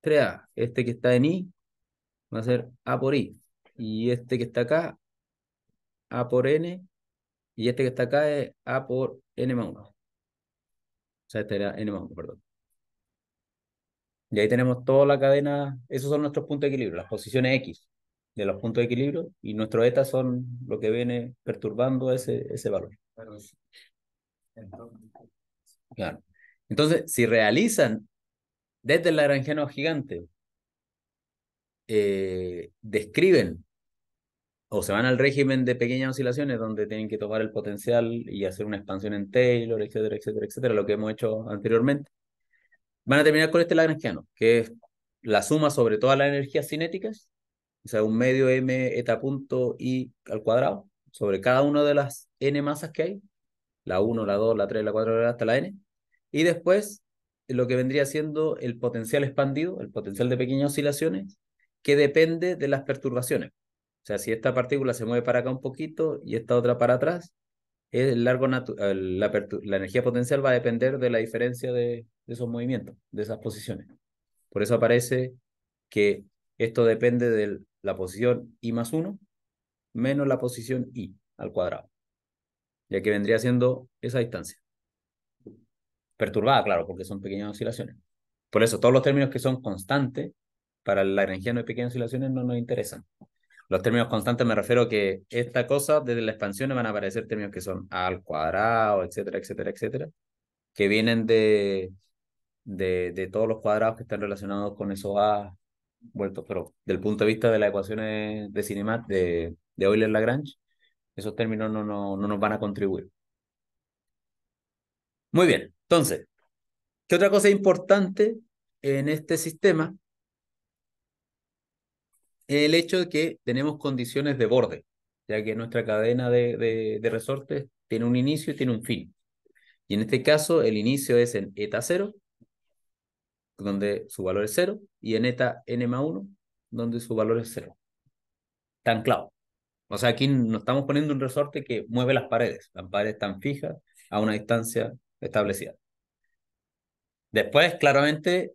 3A. Este que está en i va a ser A por i. Y este que está acá, A por n. Y este que está acá es A por n más 1 o sea, esta era n más 1, perdón. Y ahí tenemos toda la cadena, esos son nuestros puntos de equilibrio, las posiciones X de los puntos de equilibrio y nuestro eta son lo que viene perturbando ese, ese valor. Claro. Entonces, si realizan desde el laranjeno gigante, eh, describen o se van al régimen de pequeñas oscilaciones donde tienen que tomar el potencial y hacer una expansión en Taylor, etcétera, etcétera, etcétera, lo que hemos hecho anteriormente, van a terminar con este lagrangiano, que es la suma sobre todas las energías cinéticas, o sea, un medio m eta punto i al cuadrado, sobre cada una de las n masas que hay, la 1, la 2, la 3, la 4, hasta la n, y después lo que vendría siendo el potencial expandido, el potencial de pequeñas oscilaciones, que depende de las perturbaciones sea, si esta partícula se mueve para acá un poquito y esta otra para atrás, el largo la, energía potencial va a depender de la diferencia de, esos movimientos, de esas posiciones. Por eso aparece que esto depende de la posición I más 1 menos la posición I al cuadrado, ya que vendría siendo esa distancia. Perturbada, claro, porque son pequeñas oscilaciones. Por eso, todos los términos que son constantes, para la energía no hay pequeñas oscilaciones, no nos interesan. Los términos constantes me refiero a que esta cosa, desde la expansión van a aparecer términos que son a al cuadrado, etcétera, etcétera, etcétera, que vienen de, de, todos los cuadrados que están relacionados con esos a vueltos, pero del punto de vista de las ecuaciones de cinemática de, Euler-Lagrange, esos términos no, no, no nos van a contribuir. Muy bien, entonces, ¿qué otra cosa importante en este sistema el hecho de que tenemos condiciones de borde, ya que nuestra cadena de, resortes tiene un inicio y tiene un fin. Y en este caso, el inicio es en eta 0, donde su valor es 0, y en eta n más 1, donde su valor es 0. Tan claro. O sea, aquí nos estamos poniendo un resorte que mueve las paredes. Las paredes están fijas a una distancia establecida. Después, claramente,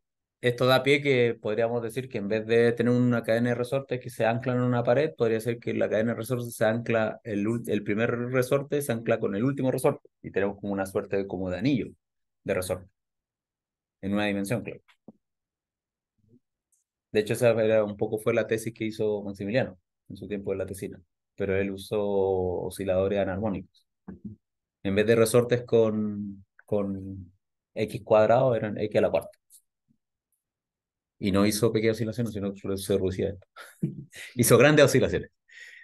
esto da pie que podríamos decir que en vez de tener una cadena de resortes que se anclan en una pared, podría ser que la cadena de resortes se ancla, el, el primer resorte se ancla con el último resorte y tenemos como una suerte de, como de anillo de resorte en una dimensión, claro. De hecho, esa era un poco fue la tesis que hizo Maximiliano en su tiempo de la tesina, pero él usó osciladores anarmónicos. En vez de resortes con, con x cuadrado, eran x a la cuarta y no hizo pequeñas oscilaciones, sino que se reducía hizo grandes oscilaciones.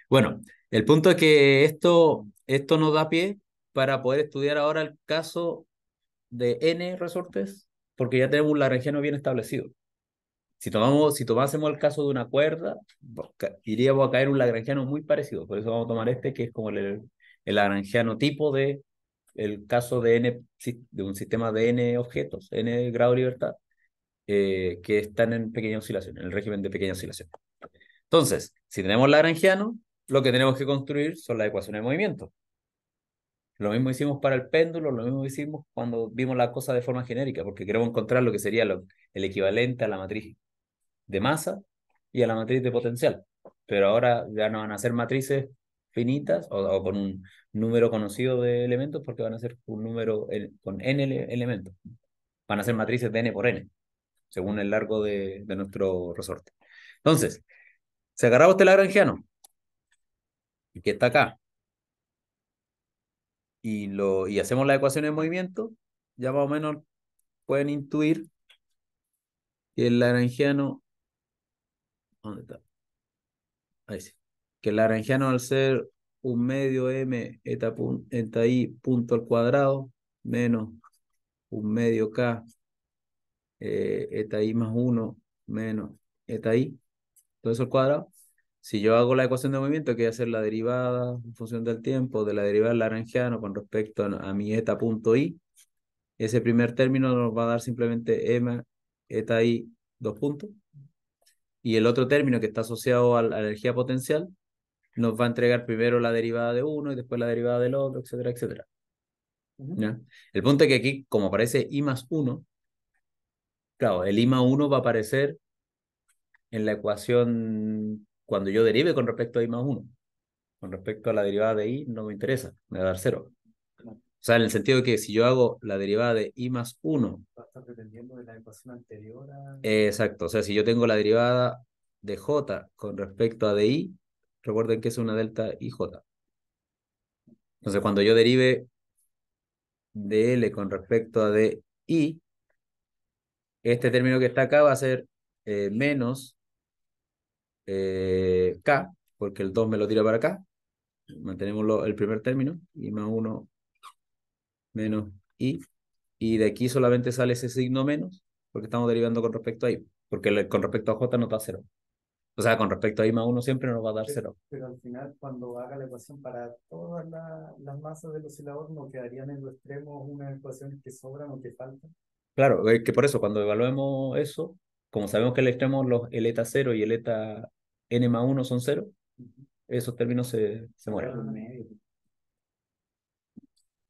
Bueno, el punto es que esto, esto nos da pie para poder estudiar ahora el caso de N resortes, porque ya tenemos un lagrangiano bien establecido. Si, tomamos, si tomásemos el caso de una cuerda, iríamos a caer un lagrangiano muy parecido. Por eso vamos a tomar este, que es como el, el lagrangiano tipo de el caso de N, de un sistema de N objetos, N grado de libertad. Eh, que están en pequeña oscilación, en el régimen de pequeña oscilación. Entonces, si tenemos Lagrangiano, lo que tenemos que construir son las ecuaciones de movimiento. Lo mismo hicimos para el péndulo, lo mismo hicimos cuando vimos la cosa de forma genérica, porque queremos encontrar lo que sería el equivalente a la matriz de masa y a la matriz de potencial. Pero ahora ya no van a ser matrices finitas o, con un número conocido de elementos, porque van a ser un número con n elementos. Van a ser matrices de n por n según el largo de, nuestro resorte. Entonces, se agarraba usted y que está acá, y, lo, y hacemos la ecuación de movimiento, ya más o menos pueden intuir que el laranjiano, ¿dónde está? Ahí sí. Que el laranjiano al ser un medio m eta, eta i punto al cuadrado menos un medio k eh, eta i más 1 menos eta i, todo eso al cuadrado. Si yo hago la ecuación de movimiento, que voy a hacer la derivada en función del tiempo de la derivada laranjiano con respecto a mi eta punto i, ese primer término nos va a dar simplemente e m eta i dos puntos. Y el otro término que está asociado a la energía potencial nos va a entregar primero la derivada de uno y después la derivada del otro, etcétera, etcétera. El punto es que aquí, como aparece i más 1, claro, el más 1 va a aparecer en la ecuación cuando yo derive con respecto a I más 1. Con respecto a la derivada de I, no me interesa, me va a dar 0. O sea, en el sentido de que si yo hago la derivada de I más 1... Va a estar dependiendo de la ecuación anterior exacto, o sea, si yo tengo la derivada de J con respecto a de I, recuerden que es una delta IJ. Entonces, cuando yo derive de L con respecto a de I, este término que está acá va a ser eh, menos eh, K, porque el 2 me lo tira para acá. Mantenemos el primer término, y más 1 menos I. Y de aquí solamente sale ese signo menos, porque estamos derivando con respecto a I. Porque con respecto a J no está 0. O sea, con respecto a I más 1 siempre nos va a dar 0. Pero, al final, cuando haga la ecuación para todas las masas del oscilador, ¿nos quedarían en los extremos unas ecuaciones que sobran o que faltan? Claro, es eh, que por eso, cuando evaluemos eso, como sabemos que el extremo, los, el eta 0 y el eta n más 1 son 0, esos términos se, se mueren.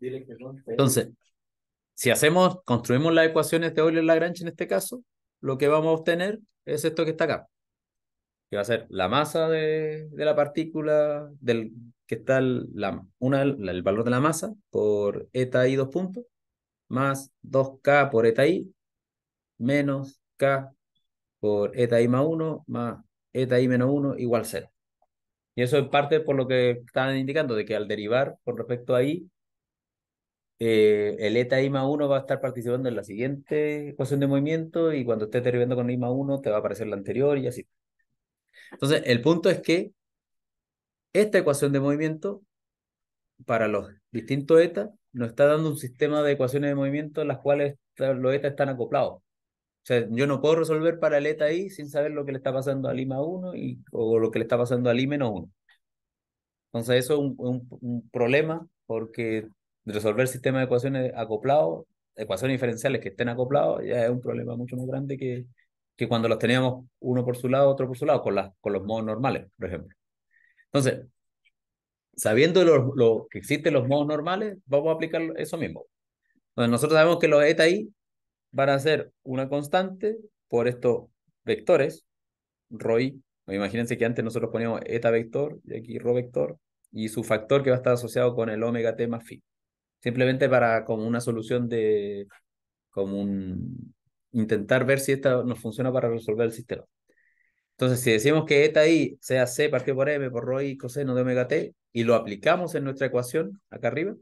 Entonces, si hacemos, construimos las ecuaciones de Euler-Lagrange en este caso, lo que vamos a obtener es esto que está acá, que va a ser la masa de, la partícula, del, que está la, una, el valor de la masa por eta y dos puntos, más 2k por eta i menos k por eta i más 1 más eta i menos 1 igual 0. Y eso es parte por lo que estaban indicando, de que al derivar con respecto a i, eh, el eta i más 1 va a estar participando en la siguiente ecuación de movimiento y cuando estés derivando con i más 1 te va a aparecer la anterior y así. Entonces, el punto es que esta ecuación de movimiento para los distintos eta nos está dando un sistema de ecuaciones de movimiento en las cuales los eta están acoplados. O sea, yo no puedo resolver para el eta i sin saber lo que le está pasando a i más 1 y, o lo que le está pasando al i menos 1. Entonces eso es un, problema porque resolver sistemas de ecuaciones acoplados, ecuaciones diferenciales que estén acoplados, ya es un problema mucho más grande que, que cuando los teníamos uno por su lado, otro por su lado, con, las con los modos normales, por ejemplo. Entonces, sabiendo lo, que existen los modos normales, vamos a aplicar eso mismo. Entonces, nosotros sabemos que los eta i van a ser una constante por estos vectores, rho i. Pues imagínense que antes nosotros poníamos eta vector y aquí rho vector y su factor que va a estar asociado con el omega t más phi. Simplemente para como una solución de, como un, intentar ver si esta nos funciona para resolver el sistema. Entonces, si decimos que eta i sea c partido por m por rho i coseno de omega t, y lo aplicamos en nuestra ecuación acá arriba,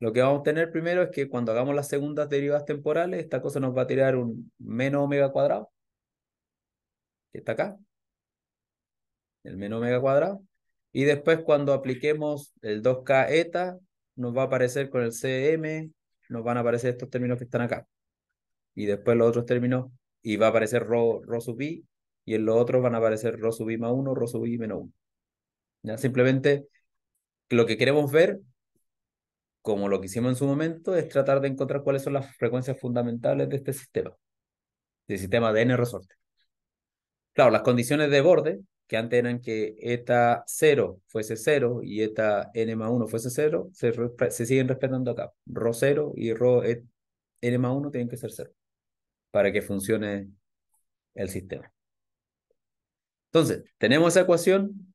lo que vamos a tener primero es que cuando hagamos las segundas derivadas temporales, esta cosa nos va a tirar un menos omega cuadrado, que está acá, el menos omega cuadrado, y después cuando apliquemos el 2K eta, nos va a aparecer con el CM, nos van a aparecer estos términos que están acá, y después los otros términos, y va a aparecer rho, rho sub i, y en los otros van a aparecer rho sub i más 1, rho sub i menos 1. Ya, simplemente lo que queremos ver, como lo que hicimos en su momento, es tratar de encontrar cuáles son las frecuencias fundamentales de este sistema, del sistema de N resorte. Claro, las condiciones de borde, que antes eran que eta 0 fuese 0 y eta n más 1 fuese 0, se, siguen respetando acá. Rho 0 y Rho e-, n más 1 tienen que ser 0 para que funcione el sistema. Entonces, tenemos esa ecuación,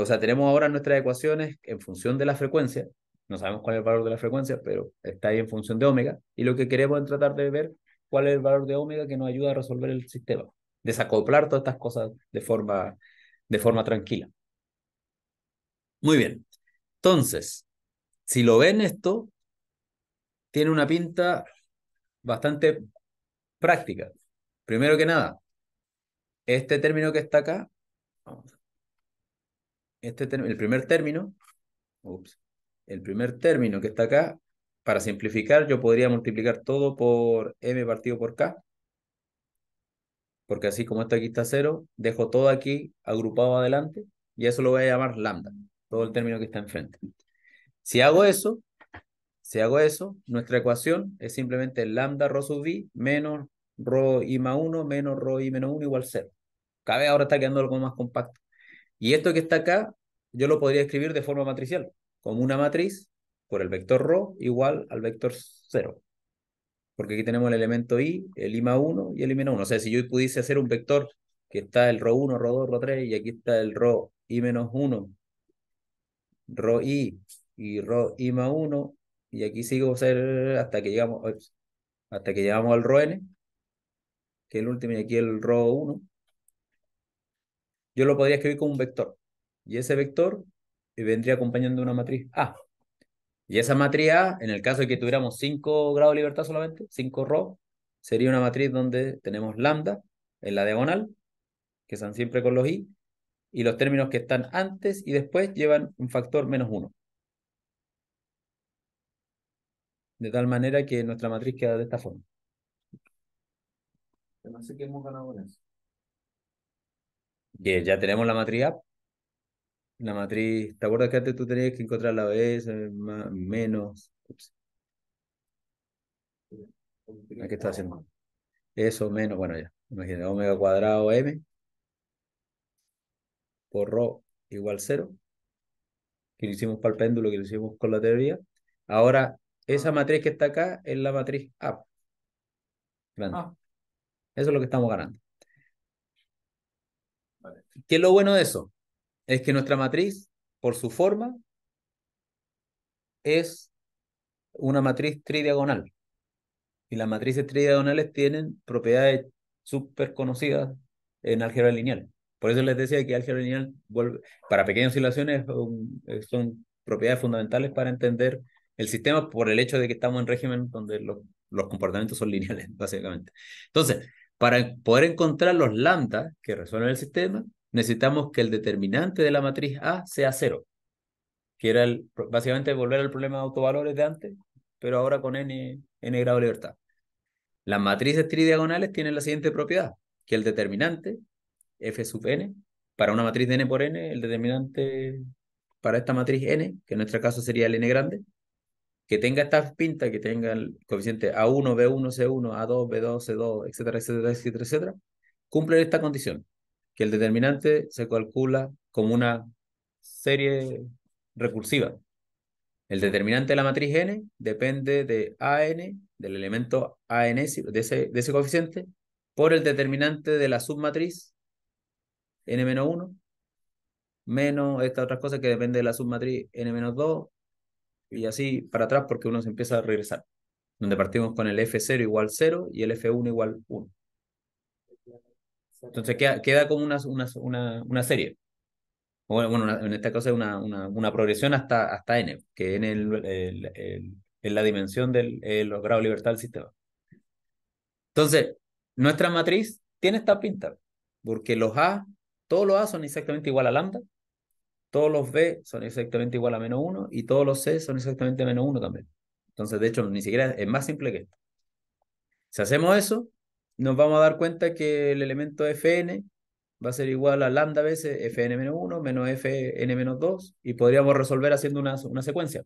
o sea, tenemos ahora nuestras ecuaciones en función de la frecuencia, no sabemos cuál es el valor de la frecuencia, pero está ahí en función de omega, y lo que queremos es tratar de ver cuál es el valor de omega que nos ayuda a resolver el sistema, desacoplar todas estas cosas de forma, de forma tranquila. Muy bien, entonces, si lo ven esto, tiene una pinta bastante práctica. Primero que nada, este término que está acá, vamos a este el primer término, el primer término que está acá, para simplificar, yo podría multiplicar todo por m partido por k, porque así como esto aquí está cero, dejo todo aquí agrupado adelante y eso lo voy a llamar lambda, todo el término que está enfrente. Si hago eso, si hago eso, nuestra ecuación es simplemente lambda rho sub i menos rho i más 1 menos rho i menos 1 igual 0. Cabe ahora está quedando algo más compacto. Y esto que está acá, yo lo podría escribir de forma matricial, como una matriz por el vector ρ igual al vector 0. Porque aquí tenemos el elemento i, el i más 1 y el i menos 1. O sea, si yo pudiese hacer un vector que está el ρ 1, ρ 2, ρ 3, y aquí está el rho i menos 1, rho i y rho i más 1, y aquí sigo hasta que llegamos, hasta que llegamos al rho n, que es el último, y aquí el ρ 1, yo lo podría escribir como un vector. Y ese vector vendría acompañando una matriz A. Y esa matriz A, en el caso de que tuviéramos 5 grados de libertad solamente, 5 rho, sería una matriz donde tenemos lambda en la diagonal, que están siempre con los i, y los términos que están antes y después llevan un factor menos 1. De tal manera que nuestra matriz queda de esta forma. No sé qué hemos ganado con eso. Bien, ya tenemos la matriz A. La matriz, ¿te acuerdas que antes tú tenías que encontrar la vez menos? Ah, ¿qué está haciendo. Eso menos, bueno ya, imagínate, omega cuadrado m por rho igual cero, que lo hicimos para el péndulo, que lo hicimos con la teoría. Ahora, esa ah. matriz que está acá es la matriz A. Ah. Eso es lo que estamos ganando. ¿Qué es lo bueno de eso? Es que nuestra matriz, por su forma, es una matriz tridiagonal. Y las matrices tridiagonales tienen propiedades súper conocidas en álgebra lineal. Por eso les decía que álgebra lineal, vuelve, para pequeñas oscilaciones, son propiedades fundamentales para entender el sistema por el hecho de que estamos en régimen donde los, los comportamientos son lineales, básicamente. Entonces, para poder encontrar los lambda que resuelven el sistema, necesitamos que el determinante de la matriz A sea cero, que era básicamente volver al problema de autovalores de antes, pero ahora con n, n grado de libertad. Las matrices tridiagonales tienen la siguiente propiedad, que el determinante, f sub n, para una matriz de n por n, el determinante para esta matriz n, que en nuestro caso sería el n grande, que tenga estas pintas, que tenga el coeficiente A1, B1, C1, A2, B2, C2, etcétera, etcétera, etcétera, etcétera, cumplen esta condición, que el determinante se calcula como una serie recursiva. El determinante de la matriz N depende de AN, del elemento AN, de ese, de ese coeficiente, por el determinante de la submatriz N-1, menos estas otras cosas que depende de la submatriz N-2, y así para atrás porque uno se empieza a regresar. Donde partimos con el F0 igual 0 y el F1 igual 1. Entonces queda, queda como una, una, una serie. Bueno, en esta cosa es una, una, progresión hasta, hasta n, que n es la dimensión del eh, los grados de libertad del sistema. Entonces, nuestra matriz tiene esta pinta, porque los A, todos los A son exactamente igual a lambda, todos los B son exactamente igual a menos 1 y todos los C son exactamente menos 1 también. Entonces, de hecho, ni siquiera es más simple que esto. Si hacemos eso, nos vamos a dar cuenta que el elemento fn va a ser igual a lambda veces fn-1 menos menos fn-2 y podríamos resolver haciendo una, una secuencia.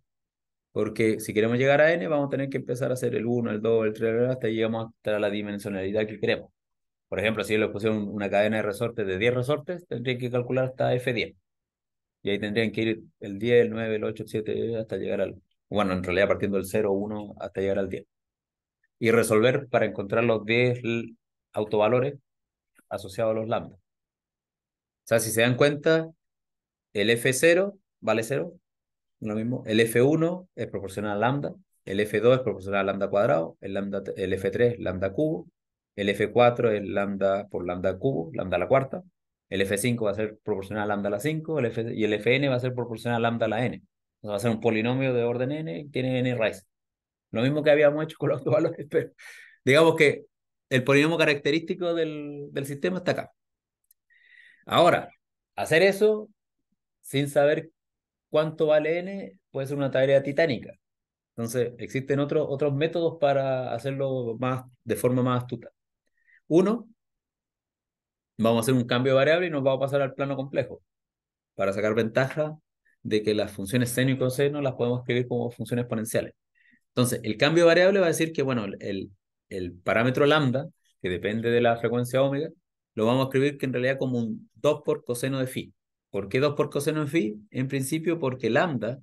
Porque si queremos llegar a n, vamos a tener que empezar a hacer el 1, el 2, el 3, hasta llegamos hasta la dimensionalidad que queremos. Por ejemplo, si yo le pusiera una cadena de resortes de 10 resortes, tendría que calcular hasta f10. Y ahí tendrían que ir el 10, el 9, el 8, el 7, hasta llegar al... Bueno, en realidad partiendo del 0, 1, hasta llegar al 10. Y resolver para encontrar los 10 autovalores asociados a los lambda. O sea, si se dan cuenta, el F0 vale 0, lo mismo. El F1 es proporcional a lambda, el F2 es proporcional a lambda cuadrado, el, el F3 lambda cubo, el F4 es lambda por lambda cubo, lambda a la cuarta, el F5 va a ser proporcional a lambda a la 5 y el Fn va a ser proporcional a lambda a la n. Entonces va a ser un polinomio de orden n y tiene n raíz. Lo mismo que habíamos hecho con los valores pero digamos que el polinomio característico del, sistema está acá. Ahora, hacer eso sin saber cuánto vale n puede ser una tarea titánica. Entonces, existen otros, otros métodos para hacerlo más, de forma más astuta. Uno, vamos a hacer un cambio de variable y nos vamos a pasar al plano complejo para sacar ventaja de que las funciones seno y coseno las podemos escribir como funciones exponenciales. Entonces, el cambio de variable va a decir que, bueno, el, el parámetro lambda, que depende de la frecuencia omega lo vamos a escribir que en realidad como un 2 por coseno de phi. ¿Por qué 2 por coseno de phi? En principio porque lambda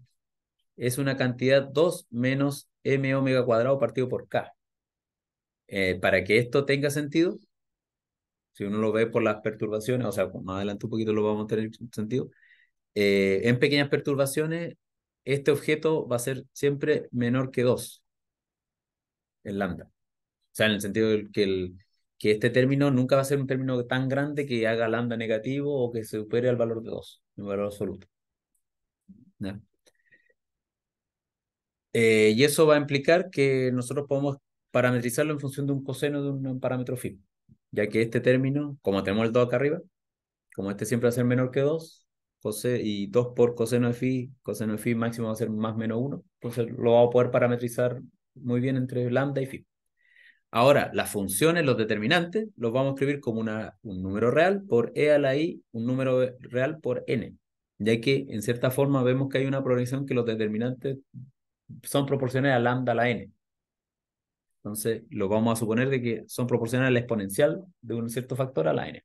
es una cantidad 2 menos m omega cuadrado partido por k. Eh, para que esto tenga sentido, si uno lo ve por las perturbaciones, o sea, pues, más adelante un poquito lo vamos a tener sentido, eh, en pequeñas perturbaciones, este objeto va a ser siempre menor que 2 en lambda. O sea, en el sentido de que, el, que este término nunca va a ser un término tan grande que haga lambda negativo o que se supere al valor de 2, el valor absoluto. Eh, y eso va a implicar que nosotros podemos parametrizarlo en función de un coseno de un parámetro fijo ya que este término, como tenemos el 2 acá arriba, como este siempre va a ser menor que 2, y 2 por coseno de phi, coseno de phi máximo va a ser más menos 1, entonces lo vamos a poder parametrizar muy bien entre lambda y phi. Ahora, las funciones, los determinantes, los vamos a escribir como una, un número real por e a la i, un número real por n, ya que en cierta forma vemos que hay una progresión que los determinantes son proporcionales a lambda a la n. Entonces, lo vamos a suponer de que son proporcionales a exponencial de un cierto factor a la n.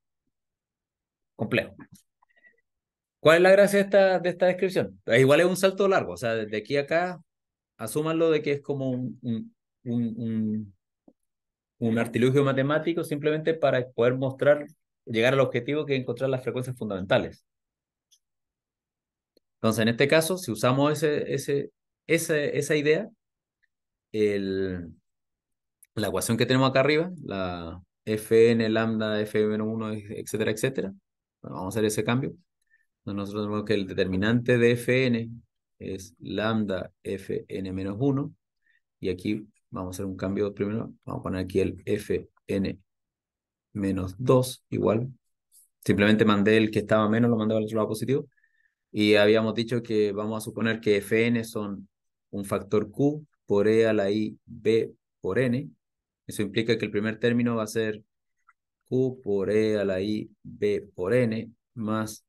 Complejo. ¿Cuál es la gracia de esta, de esta descripción? Eh, igual es un salto largo, o sea, desde aquí a acá, asúmanlo de que es como un, un, un, artilugio matemático simplemente para poder mostrar, llegar al objetivo que es encontrar las frecuencias fundamentales. Entonces, en este caso, si usamos ese, ese, ese esa idea, el, la ecuación que tenemos acá arriba, la Fn, lambda, F1, etcétera, etcétera. vamos a hacer ese cambio. Nosotros vemos que el determinante de Fn es lambda Fn menos 1. Y aquí vamos a hacer un cambio primero. Vamos a poner aquí el Fn menos 2 igual. Simplemente mandé el que estaba menos, lo mandé al otro lado positivo. Y habíamos dicho que vamos a suponer que Fn son un factor Q por E a la I B por N eso implica que el primer término va a ser Q por E a la I B por N más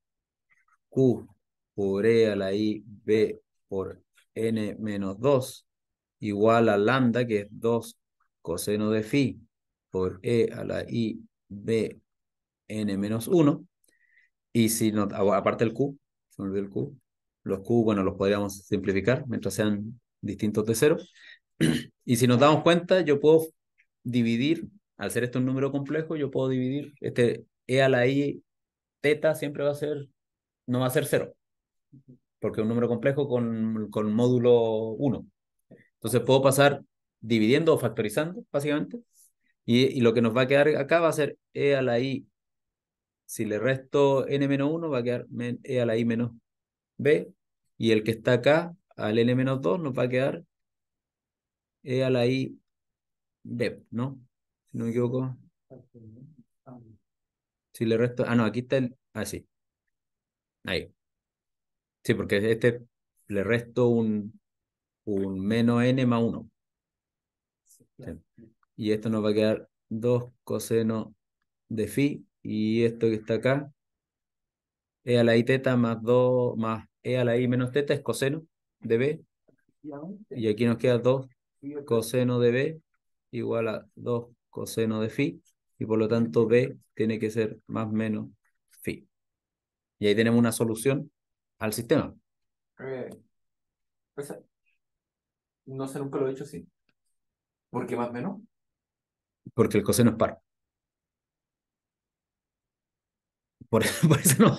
Q por E a la I B por N menos 2 igual a lambda que es 2 coseno de phi por E a la I B N menos 1 y si no, aparte el Q, se me olvidó el Q, los Q, bueno, los podríamos simplificar mientras sean distintos de cero. Y si nos damos cuenta, yo puedo dividir, al ser esto un número complejo, yo puedo dividir, este e a la i teta siempre va a ser, no va a ser cero, porque es un número complejo con, con módulo 1. Entonces puedo pasar dividiendo o factorizando, básicamente, y, y, lo que nos va a quedar acá va a ser e a la i. Si le resto n-1 menos va a quedar e a la i menos b, y el que está acá, al n-2, menos nos va a quedar e a la i ¿no? Si no me equivoco. Si le resto. Ah, no, aquí está el. Ah, sí. Ahí. Sí, porque este le resto un, un menos n más 1. Y esto nos va a quedar 2 coseno de phi. Y esto que está acá, e a la i teta más 2 más e a la i menos teta es coseno de b. Y aquí nos queda 2 coseno de b igual a 2 coseno de phi, y por lo tanto B tiene que ser más menos phi. Y ahí tenemos una solución al sistema. Eh, pues, no sé, nunca lo he dicho así. ¿Por qué más menos? Porque el coseno es par. Por, eso no.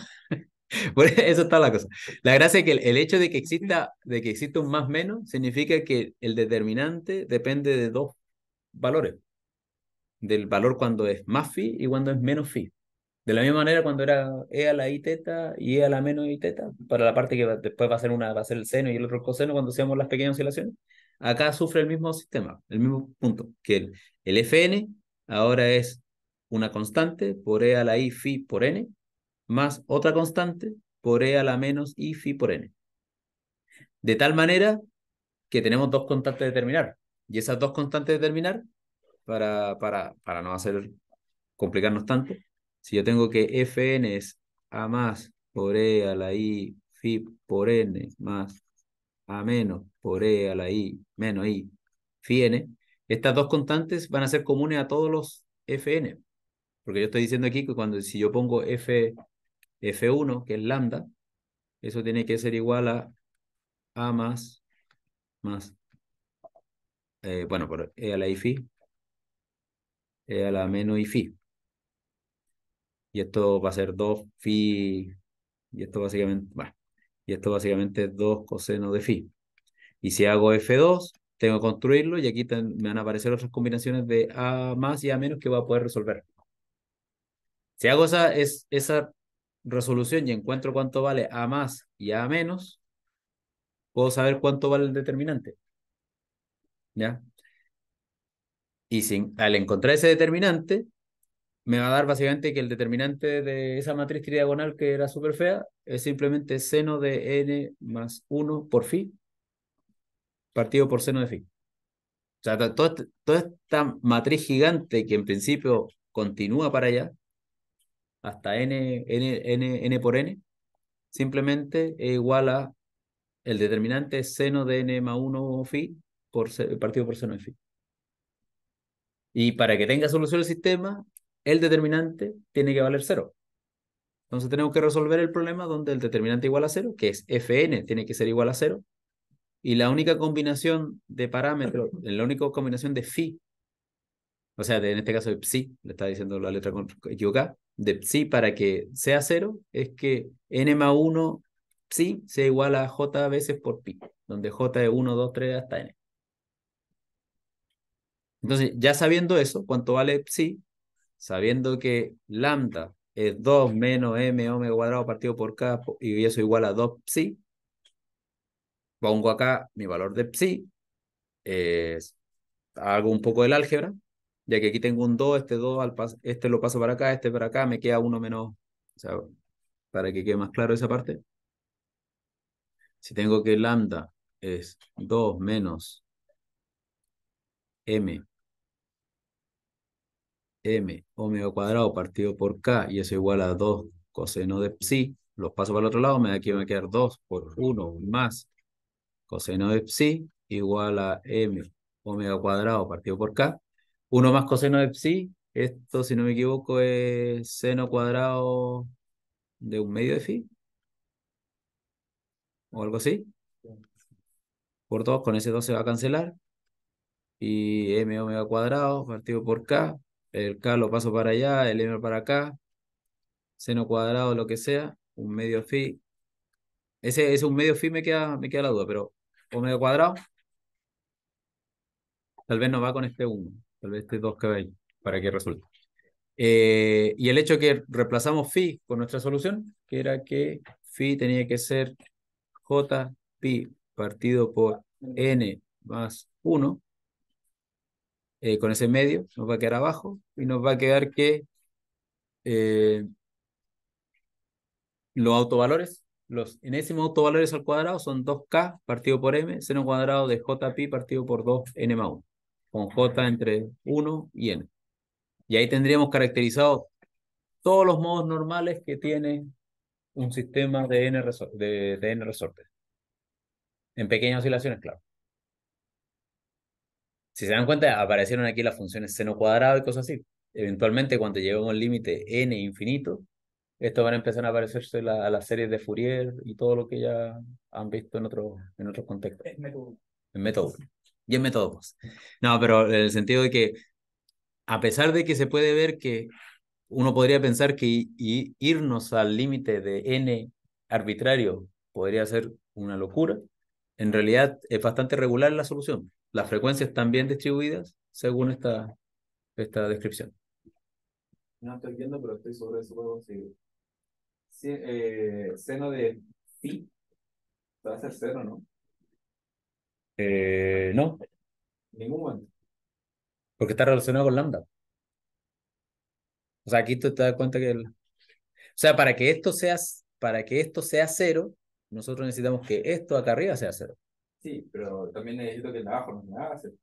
Por eso está la cosa. La gracia es que el, hecho de que exista, de que exista un más menos, significa que el determinante depende de dos valores, del valor cuando es más phi y cuando es menos phi. De la misma manera cuando era e a la i teta y e a la menos i teta, para la parte que después va a ser una va a ser el seno y el otro coseno cuando seamos las pequeñas oscilaciones, acá sufre el mismo sistema, el mismo punto, que el, fn ahora es una constante por e a la i phi por n más otra constante por e a la menos i phi por n. De tal manera que tenemos dos constantes de y esas dos constantes de para, para, para no hacer complicarnos tanto. Si yo tengo que Fn es A más por E a la I fi por N más A menos por E a la I menos I fi N, estas dos constantes van a ser comunes a todos los Fn. Porque yo estoy diciendo aquí que cuando si yo pongo F, F1, que es lambda, eso tiene que ser igual a A más, más eh, bueno, por e a la IFI, e a la menos fi Y esto va a ser 2 phi, y esto básicamente, va, y esto básicamente es 2 coseno de phi. Y si hago F2, tengo que construirlo y aquí me van a aparecer otras combinaciones de A más y A menos que voy a poder resolver. Si hago esa, es, esa resolución y encuentro cuánto vale A más y A menos, puedo saber cuánto vale el determinante. ¿ya? Y sin, al encontrar ese determinante, me va a dar básicamente que el determinante de esa matriz triagonal que era súper fea es simplemente seno de n más 1 por phi partido por seno de phi. O sea, toda, esta matriz gigante que en principio continúa para allá, hasta n, n, n, por n, simplemente es igual a el determinante seno de n más 1 phi por seno partido por Y para que tenga solución el sistema, el determinante tiene que valer cero. Entonces tenemos que resolver el problema donde el determinante igual a cero, que es Fn, tiene que ser igual a cero. Y la única combinación de parámetros, la única combinación de phi, o sea, en este caso de psi, le está diciendo la letra yoga de psi para que sea cero, es que n más 1 psi sea igual a j veces por pi, donde j es 1, 2, 3 hasta n. Entonces, ya sabiendo eso, cuánto vale psi, sabiendo que lambda es 2 menos m omega cuadrado partido por k y eso igual a 2 psi, pongo acá mi valor de psi, hago un poco del álgebra, ya que aquí tengo un 2, este 2, al este lo paso para acá, este para acá, me queda 1 menos, o sea, para que quede más claro esa parte. Si tengo que lambda es 2 menos m m omega cuadrado partido por k y eso igual a 2 coseno de psi, los paso para el otro lado, me da aquí me a quedar 2 por 1 más coseno de psi igual a m omega cuadrado partido por k. 1 más coseno de psi, esto si no me equivoco es seno cuadrado de un medio de phi. O algo así. Por 2, con ese 2 se va a cancelar. Y m omega cuadrado partido por k el K lo paso para allá, el M para acá, seno cuadrado, lo que sea, un medio phi. Ese, es un medio phi me queda, me queda la duda, pero o medio cuadrado, tal vez no va con este 1, tal vez este 2 que veis, para que resulte. Eh, y el hecho que reemplazamos phi con nuestra solución, que era que phi tenía que ser j pi partido por n más 1, eh, con ese medio, nos va a quedar abajo y nos va a quedar que eh, los autovalores, los enésimos autovalores al cuadrado son 2k partido por m, seno cuadrado de jp partido por 2n más 1, con j entre 1 y n. Y ahí tendríamos caracterizados todos los modos normales que tiene un sistema de n, resor de n resortes. En pequeñas oscilaciones, claro. Si se dan cuenta, aparecieron aquí las funciones seno cuadrado y cosas así. Eventualmente, cuando lleguemos al límite n infinito, esto van a empezar a aparecerse las series de Fourier y todo lo que ya han visto en otros en otros contextos. En método. En método. Y en método. No, pero en el sentido de que, a pesar de que se puede ver que uno podría pensar que y irnos al límite de n arbitrario podría ser una locura, en realidad es bastante regular la solución las frecuencias están bien distribuidas según esta, esta descripción. No estoy viendo, pero estoy sobre eso. Eh, seno de phi va a ser cero, ¿no? Eh, no. Ningún momento. Porque está relacionado con lambda. O sea, aquí tú te das cuenta que... O sea, para que esto sea, para que esto sea cero, nosotros necesitamos que esto acá arriba sea cero. Sí, pero también necesito que el de abajo no me haga cero.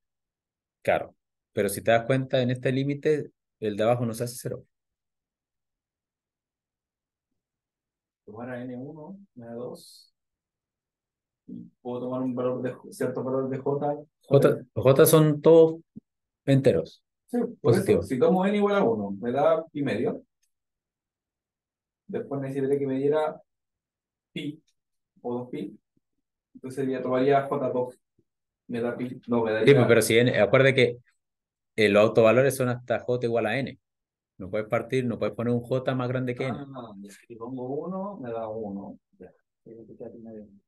Claro, pero si te das cuenta, en este límite, el de abajo nos hace cero. Tomar a N1, n 2. puedo tomar un valor de cierto valor de J. J, J son todos enteros. Sí, positivo. si tomo N igual a 1, me da pi medio. Después necesitaría que me diera pi o 2pi. Entonces me tomaría 2. Me da, no, me pues, daría... Sí, pero si N, acuérdate que eh, los autovalores son hasta J igual a N. No puedes partir, no puedes poner un J más grande que N. si pongo 1, me da 1.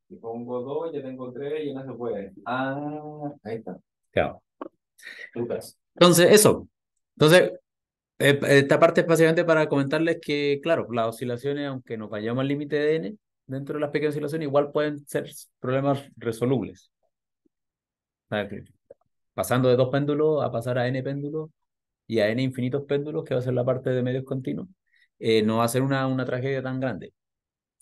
Si pongo 2, ya tengo 3 y no se puede. Ah, ahí está. Claro. Lucas. Entonces, eso. Entonces, eh, esta parte es básicamente para comentarles que, claro, las oscilaciones, aunque nos vayamos al límite de n, dentro de las pequeñas oscilaciones igual pueden ser problemas resolubles. Pasando de dos péndulos a pasar a n péndulos y a n infinitos péndulos, que va a ser la parte de medios continuos, eh, no va a ser una, una tragedia tan grande.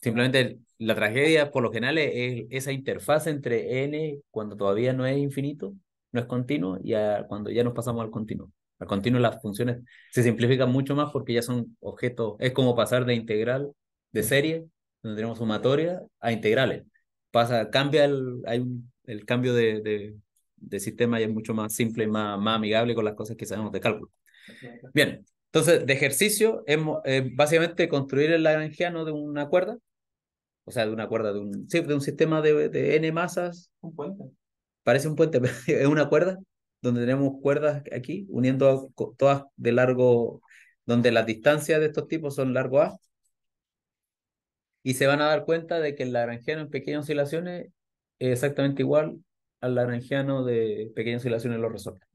Simplemente la tragedia por lo general es, esa interfaz entre n cuando todavía no es infinito, no es continuo, y cuando ya nos pasamos al continuo. Al continuo las funciones se simplifican mucho más porque ya son objetos, es como pasar de integral de serie donde tenemos sumatoria a integrales. Pasa, cambia el, hay el cambio de, de, sistema y es mucho más simple y más, más amigable con las cosas que sabemos de cálculo. Bien, entonces de ejercicio es básicamente construir el lagrangiano de una cuerda, o sea, de una cuerda, de un, sí, de un sistema de, de n masas. Un puente. Parece un puente, pero es una cuerda donde tenemos cuerdas aquí, uniendo todas de largo, donde las distancias de estos tipos son largo A, y se van a dar cuenta de que el laranjiano en pequeñas oscilaciones es exactamente igual al laranjiano de pequeñas oscilaciones en los resortes.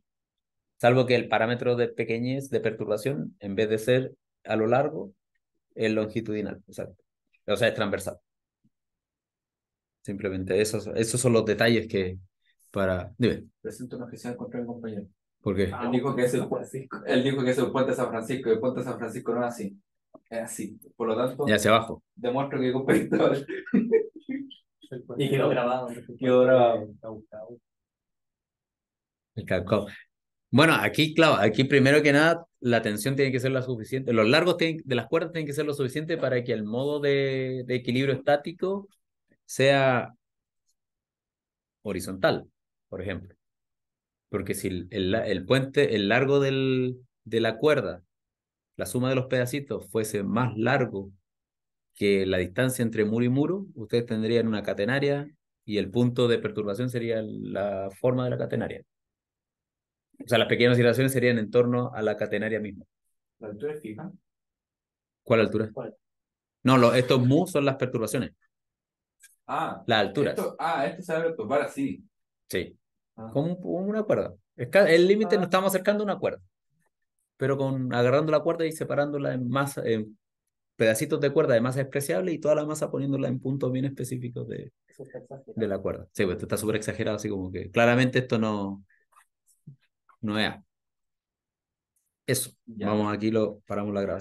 Salvo que el parámetro de pequeñez, de perturbación, en vez de ser a lo largo, es longitudinal, exacto. O sea, es transversal. Simplemente esos, esos son los detalles que para... Dime. Presento una oficina contra el compañero. ¿Por qué? Ah, él, dijo que es el, dijo que es puente San Francisco el puente San Francisco no es así así. Por lo tanto, hacia abajo. demuestro que he y quedó grabado. Quedó grabado. El Bueno, aquí, claro, aquí primero que nada, la tensión tiene que ser la suficiente, los largos de las cuerdas tienen que ser lo suficiente para que el modo de, equilibrio estático sea horizontal, por ejemplo. Porque si el, puente, el largo del, de la cuerda la suma de los pedacitos fuese más largo que la distancia entre muro y muro, ustedes tendrían una catenaria y el punto de perturbación sería la forma de la catenaria. O sea, las pequeñas oscilaciones serían en torno a la catenaria misma. ¿La altura es fija? ¿Cuál altura? No, estos mu son las perturbaciones. Ah. Las alturas. ah, esto se va a perturbar así. Sí. Ah. Como, una cuerda. El límite ah. nos estamos acercando a una cuerda pero con, agarrando la cuerda y separándola en masa, pedacitos de cuerda de masa despreciable y toda la masa poniéndola en puntos bien específicos de, de la cuerda. Sí, pues esto está súper exagerado, así como que claramente esto no, no es. Eso, vamos aquí, lo paramos la grabación.